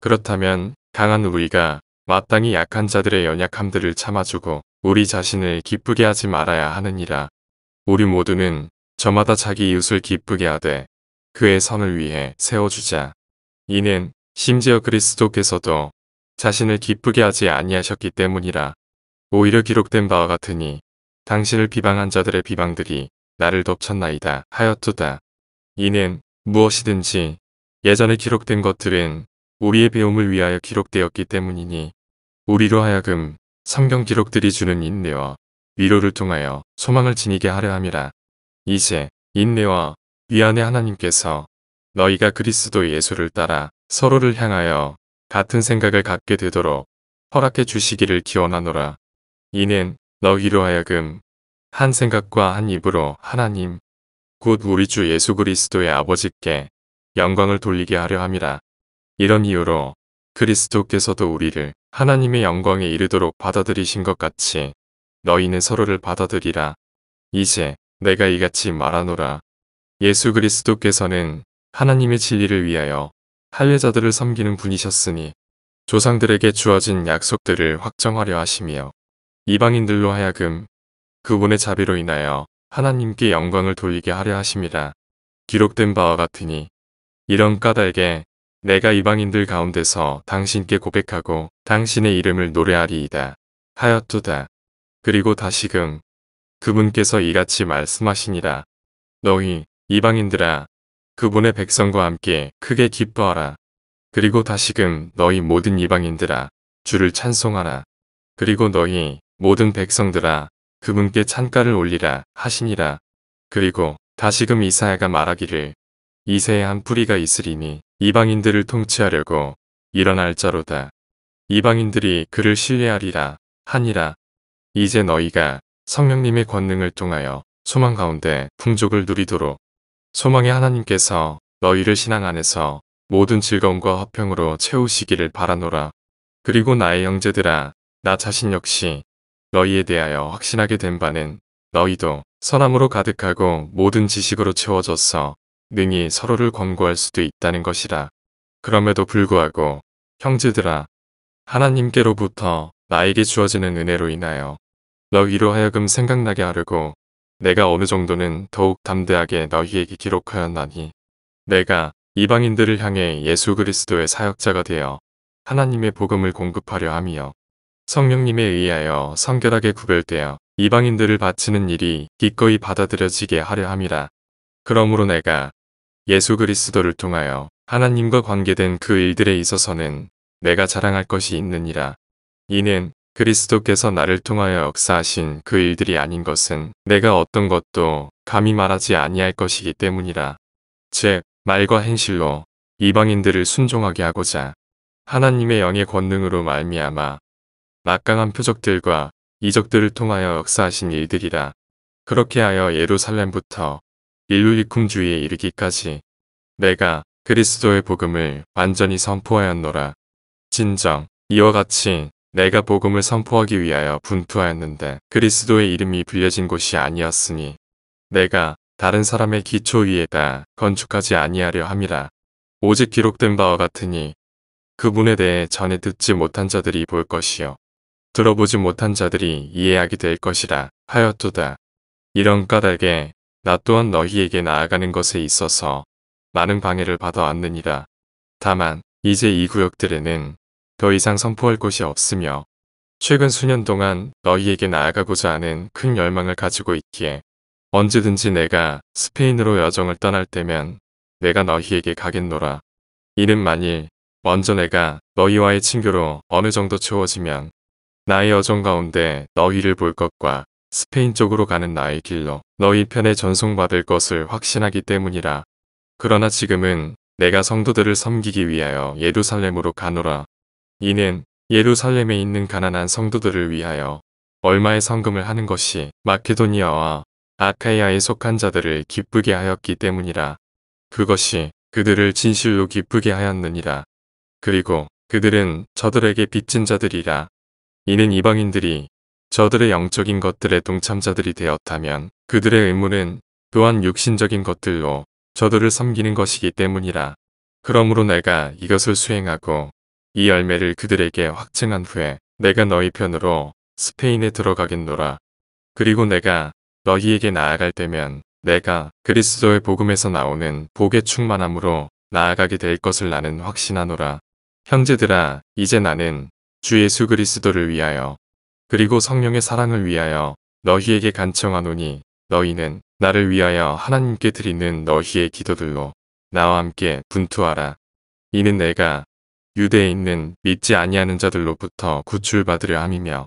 그렇다면 강한 우리가 마땅히 약한 자들의 연약함들을 참아주고 우리 자신을 기쁘게 하지 말아야 하느니라. 우리 모두는 저마다 자기 이웃을 기쁘게 하되 그의 선을 위해 세워주자. 이는 심지어 그리스도께서도 자신을 기쁘게 하지 아니하셨기 때문이라. 오히려 기록된 바와 같으니 당신을 비방한 자들의 비방들이 나를 덮쳤나이다 하였도다. 이는 무엇이든지 예전에 기록된 것들은 우리의 배움을 위하여 기록되었기 때문이니 우리로 하여금 성경 기록들이 주는 인내와 위로를 통하여 소망을 지니게 하려 함이라. 이제 인내와 위안의 하나님께서 너희가 그리스도 예수를 따라 서로를 향하여 같은 생각을 갖게 되도록 허락해 주시기를 기원하노라. 이는 너희로 하여금 한 생각과 한 입으로 하나님 곧 우리 주 예수 그리스도의 아버지께 영광을 돌리게 하려 함이라. 이런 이유로 그리스도께서도 우리를 하나님의 영광에 이르도록 받아들이신 것 같이 너희는 서로를 받아들이라. 이제 내가 이같이 말하노라. 예수 그리스도께서는 하나님의 진리를 위하여 할례자들을 섬기는 분이셨으니 조상들에게 주어진 약속들을 확정하려 하시며 이방인들로 하여금 그분의 자비로 인하여 하나님께 영광을 돌리게 하려 하심이라. 기록된 바와 같으니 이런 까닭에 내가 이방인들 가운데서 당신께 고백하고 당신의 이름을 노래하리이다 하였도다. 그리고 다시금 그분께서 이같이 말씀하시니라. 너희 이방인들아 그분의 백성과 함께 크게 기뻐하라. 그리고 다시금 너희 모든 이방인들아 주를 찬송하라. 그리고 너희 모든 백성들아 그분께 찬가를 올리라 하시니라. 그리고 다시금 이사야가 말하기를 이새에 한 뿌리가 있으리니 이방인들을 통치하려고 일어날 자로다. 이방인들이 그를 신뢰하리라 하니라. 이제 너희가 성령님의 권능을 통하여 소망 가운데 풍족을 누리도록 소망의 하나님께서 너희를 신앙 안에서 모든 즐거움과 화평으로 채우시기를 바라노라. 그리고 나의 형제들아 나 자신 역시 너희에 대하여 확신하게 된 바는 너희도 선함으로 가득하고 모든 지식으로 채워져서 능히 서로를 권고할 수도 있다는 것이라. 그럼에도 불구하고 형제들아 하나님께로부터 나에게 주어지는 은혜로 인하여 너희로 하여금 생각나게 하려고 내가 어느 정도는 더욱 담대하게 너희에게 기록하였나니 내가 이방인들을 향해 예수 그리스도의 사역자가 되어 하나님의 복음을 공급하려 함이여 성령님에 의하여 성결하게 구별되어 이방인들을 바치는 일이 기꺼이 받아들여지게 하려 함이라. 그러므로 내가 예수 그리스도를 통하여 하나님과 관계된 그 일들에 있어서는 내가 자랑할 것이 있느니라. 이는 그리스도께서 나를 통하여 역사하신 그 일들이 아닌 것은 내가 어떤 것도 감히 말하지 아니할 것이기 때문이라. 즉 말과 행실로 이방인들을 순종하게 하고자 하나님의 영의 권능으로 말미암아 막강한 표적들과 이적들을 통하여 역사하신 일들이라. 그렇게 하여 예루살렘부터 일루리쿰주에 이르기까지 내가 그리스도의 복음을 완전히 선포하였노라. 진정, 이와 같이 내가 복음을 선포하기 위하여 분투하였는데 그리스도의 이름이 불려진 곳이 아니었으니 내가 다른 사람의 기초 위에다 건축하지 아니하려 함이라. 오직 기록된 바와 같으니 그분에 대해 전에 듣지 못한 자들이 볼 것이요. 들어보지 못한 자들이 이해하게 될 것이라 하였도다. 이런 까닭에 나 또한 너희에게 나아가는 것에 있어서 많은 방해를 받아 왔느니라. 다만 이제 이 구역들에는 더 이상 선포할 곳이 없으며 최근 수년 동안 너희에게 나아가고자 하는 큰 열망을 가지고 있기에 언제든지 내가 스페인으로 여정을 떠날 때면 내가 너희에게 가겠노라. 이는 만일 먼저 내가 너희와의 친교로 어느 정도 채워지면 나의 여정 가운데 너희를 볼 것과 스페인 쪽으로 가는 나의 길로 너희 편에 전송받을 것을 확신하기 때문이라. 그러나 지금은 내가 성도들을 섬기기 위하여 예루살렘으로 가노라. 이는 예루살렘에 있는 가난한 성도들을 위하여 얼마의 성금을 하는 것이 마케도니아와 아카이아에 속한 자들을 기쁘게 하였기 때문이라. 그것이 그들을 진실로 기쁘게 하였느니라. 그리고 그들은 저들에게 빚진 자들이라. 이는 이방인들이 저들의 영적인 것들의 동참자들이 되었다면 그들의 의무는 또한 육신적인 것들로 저들을 섬기는 것이기 때문이라. 그러므로 내가 이것을 수행하고 이 열매를 그들에게 확증한 후에 내가 너희 편으로 스페인에 들어가겠노라. 그리고 내가 너희에게 나아갈 때면 내가 그리스도의 복음에서 나오는 복의 충만함으로 나아가게 될 것을 나는 확신하노라. 형제들아, 이제 나는 주 예수 그리스도를 위하여 그리고 성령의 사랑을 위하여 너희에게 간청하노니 너희는 나를 위하여 하나님께 드리는 너희의 기도들로 나와 함께 분투하라. 이는 내가 유대에 있는 믿지 아니하는 자들로부터 구출받으려 함이며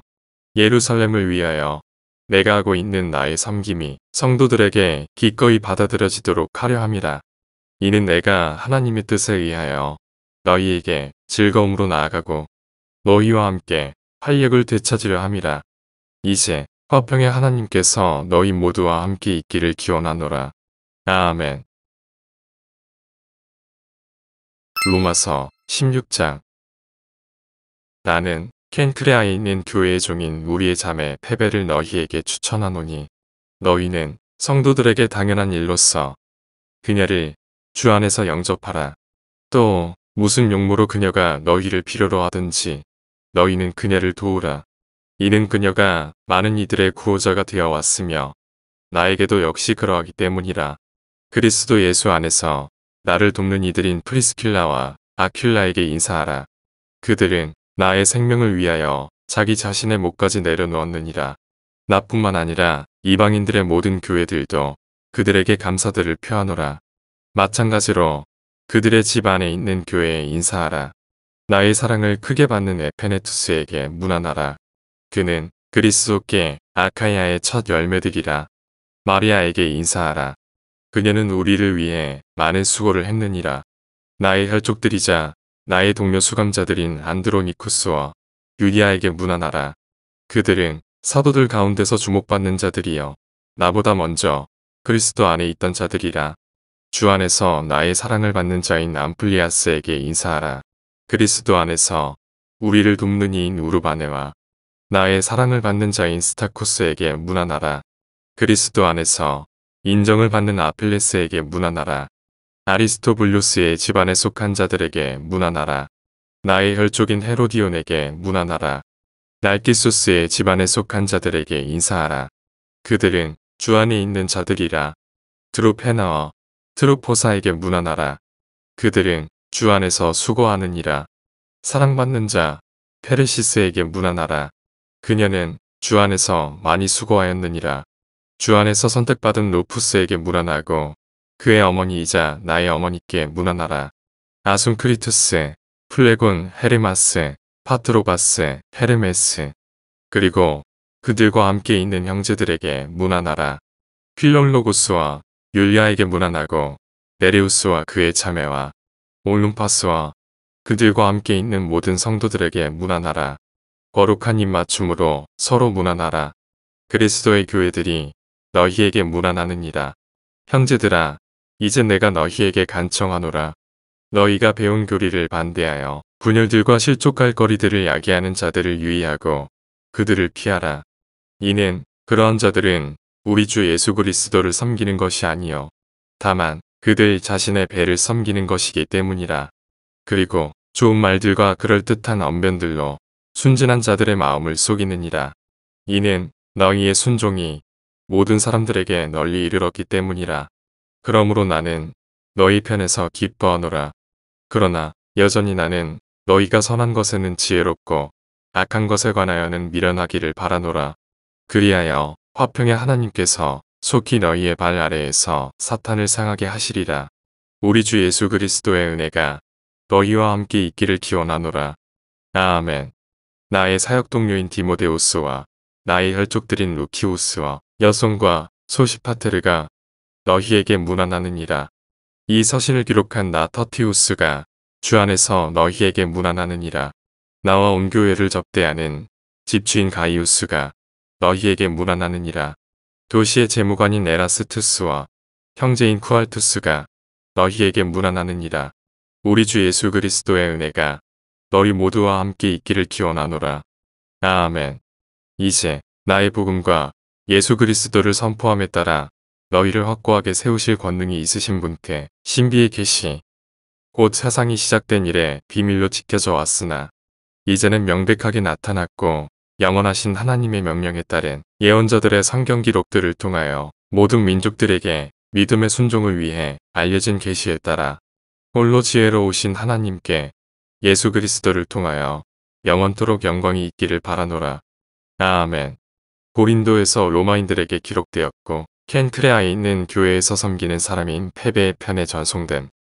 예루살렘을 위하여 내가 하고 있는 나의 섬김이 성도들에게 기꺼이 받아들여지도록 하려 함이라. 이는 내가 하나님의 뜻에 의하여 너희에게 즐거움으로 나아가고 너희와 함께 활력을 되찾으려 함이라. 이제 화평의 하나님께서 너희 모두와 함께 있기를 기원하노라. 아멘. 로마서 16장 나는 켄크레아에 있는 교회의 종인 우리의 자매 페베를 너희에게 추천하노니 너희는 성도들에게 당연한 일로서 그녀를 주 안에서 영접하라. 또 무슨 용모로 그녀가 너희를 필요로 하든지 너희는 그녀를 도우라. 이는 그녀가 많은 이들의 구호자가 되어 왔으며 나에게도 역시 그러하기 때문이라. 그리스도 예수 안에서 나를 돕는 이들인 프리스킬라와 아킬라에게 인사하라. 그들은 나의 생명을 위하여 자기 자신의 목까지 내려놓았느니라. 나뿐만 아니라 이방인들의 모든 교회들도 그들에게 감사들을 표하노라. 마찬가지로 그들의 집 안에 있는 교회에 인사하라. 나의 사랑을 크게 받는 에페네투스에게 문안하라. 그는 그리스도께 아카야의 첫 열매득이라. 마리아에게 인사하라. 그녀는 우리를 위해 많은 수고를 했느니라. 나의 혈족들이자 나의 동료 수감자들인 안드로니쿠스와 유리아에게 문안하라. 그들은 사도들 가운데서 주목받는 자들이여 나보다 먼저 그리스도 안에 있던 자들이라. 주 안에서 나의 사랑을 받는 자인 암플리아스에게 인사하라. 그리스도 안에서 우리를 돕는 이인 우르바네와 나의 사랑을 받는 자인 스타코스에게 문안하라. 그리스도 안에서 인정을 받는 아필레스에게 문안하라. 아리스토블루스의 집안에 속한 자들에게 문안하라. 나의 혈족인 헤로디온에게 문안하라. 날키소스의 집안에 속한 자들에게 인사하라. 그들은 주 안에 있는 자들이라. 드로페나와 트로포사에게 문안하라. 그들은 주 안에서 수고하느니라. 사랑받는 자, 페르시스에게 문안하라. 그녀는 주 안에서 많이 수고하였느니라. 주 안에서 선택받은 로푸스에게 문안하고 그의 어머니이자 나의 어머니께 문안하라. 아순크리투스, 플레곤, 헤르마스, 파트로바스, 헤르메스, 그리고 그들과 함께 있는 형제들에게 문안하라. 필롱로고스와 율리아에게 문안하고 메리우스와 그의 자매와 올룸파스와 그들과 함께 있는 모든 성도들에게 문안하라 거룩한 입맞춤으로 서로 문안하라 그리스도의 교회들이 너희에게 문안하느니라 형제들아, 이제 내가 너희에게 간청하노라. 너희가 배운 교리를 반대하여 분열들과 실족할 거리들을 야기하는 자들을 유의하고 그들을 피하라. 이는 그러한 자들은 우리 주 예수 그리스도를 섬기는 것이 아니요 다만 그들 자신의 배를 섬기는 것이기 때문이라. 그리고 좋은 말들과 그럴듯한 언변들로 순진한 자들의 마음을 속이느니라. 이는 너희의 순종이 모든 사람들에게 널리 이르렀기 때문이라. 그러므로 나는 너희 편에서 기뻐하노라. 그러나 여전히 나는 너희가 선한 것에는 지혜롭고 악한 것에 관하여는 미련하기를 바라노라. 그리하여 화평의 하나님께서 속히 너희의 발 아래에서 사탄을 상하게 하시리라. 우리 주 예수 그리스도의 은혜가 너희와 함께 있기를 기원하노라. 아멘. 나의 사역 동료인 디모데우스와 나의 혈족들인 루키우스와 여손과 소시파테르가 너희에게 무난하느니라. 이 서신을 기록한 나 터티우스가 주 안에서 너희에게 무난하느니라. 나와 온 교회를 접대하는 집주인 가이우스가 너희에게 무난하느니라. 도시의 재무관인 에라스투스와 형제인 쿠알투스가 너희에게 문안하느니라. 우리 주 예수 그리스도의 은혜가 너희 모두와 함께 있기를 기원하노라. 아멘. 이제 나의 복음과 예수 그리스도를 선포함에 따라 너희를 확고하게 세우실 권능이 있으신 분께 신비의 계시 곧 사상이 시작된 이래 비밀로 지켜져 왔으나 이제는 명백하게 나타났고 영원하신 하나님의 명령에 따른 예언자들의 성경 기록들을 통하여 모든 민족들에게 믿음의 순종을 위해 알려진 계시에 따라 홀로 지혜로 오신 하나님께 예수 그리스도를 통하여 영원토록 영광이 있기를 바라노라. 아멘. 고린도에서 로마인들에게 기록되었고 켄크레아에 있는 교회에서 섬기는 사람인 페베의 편에 전송됨.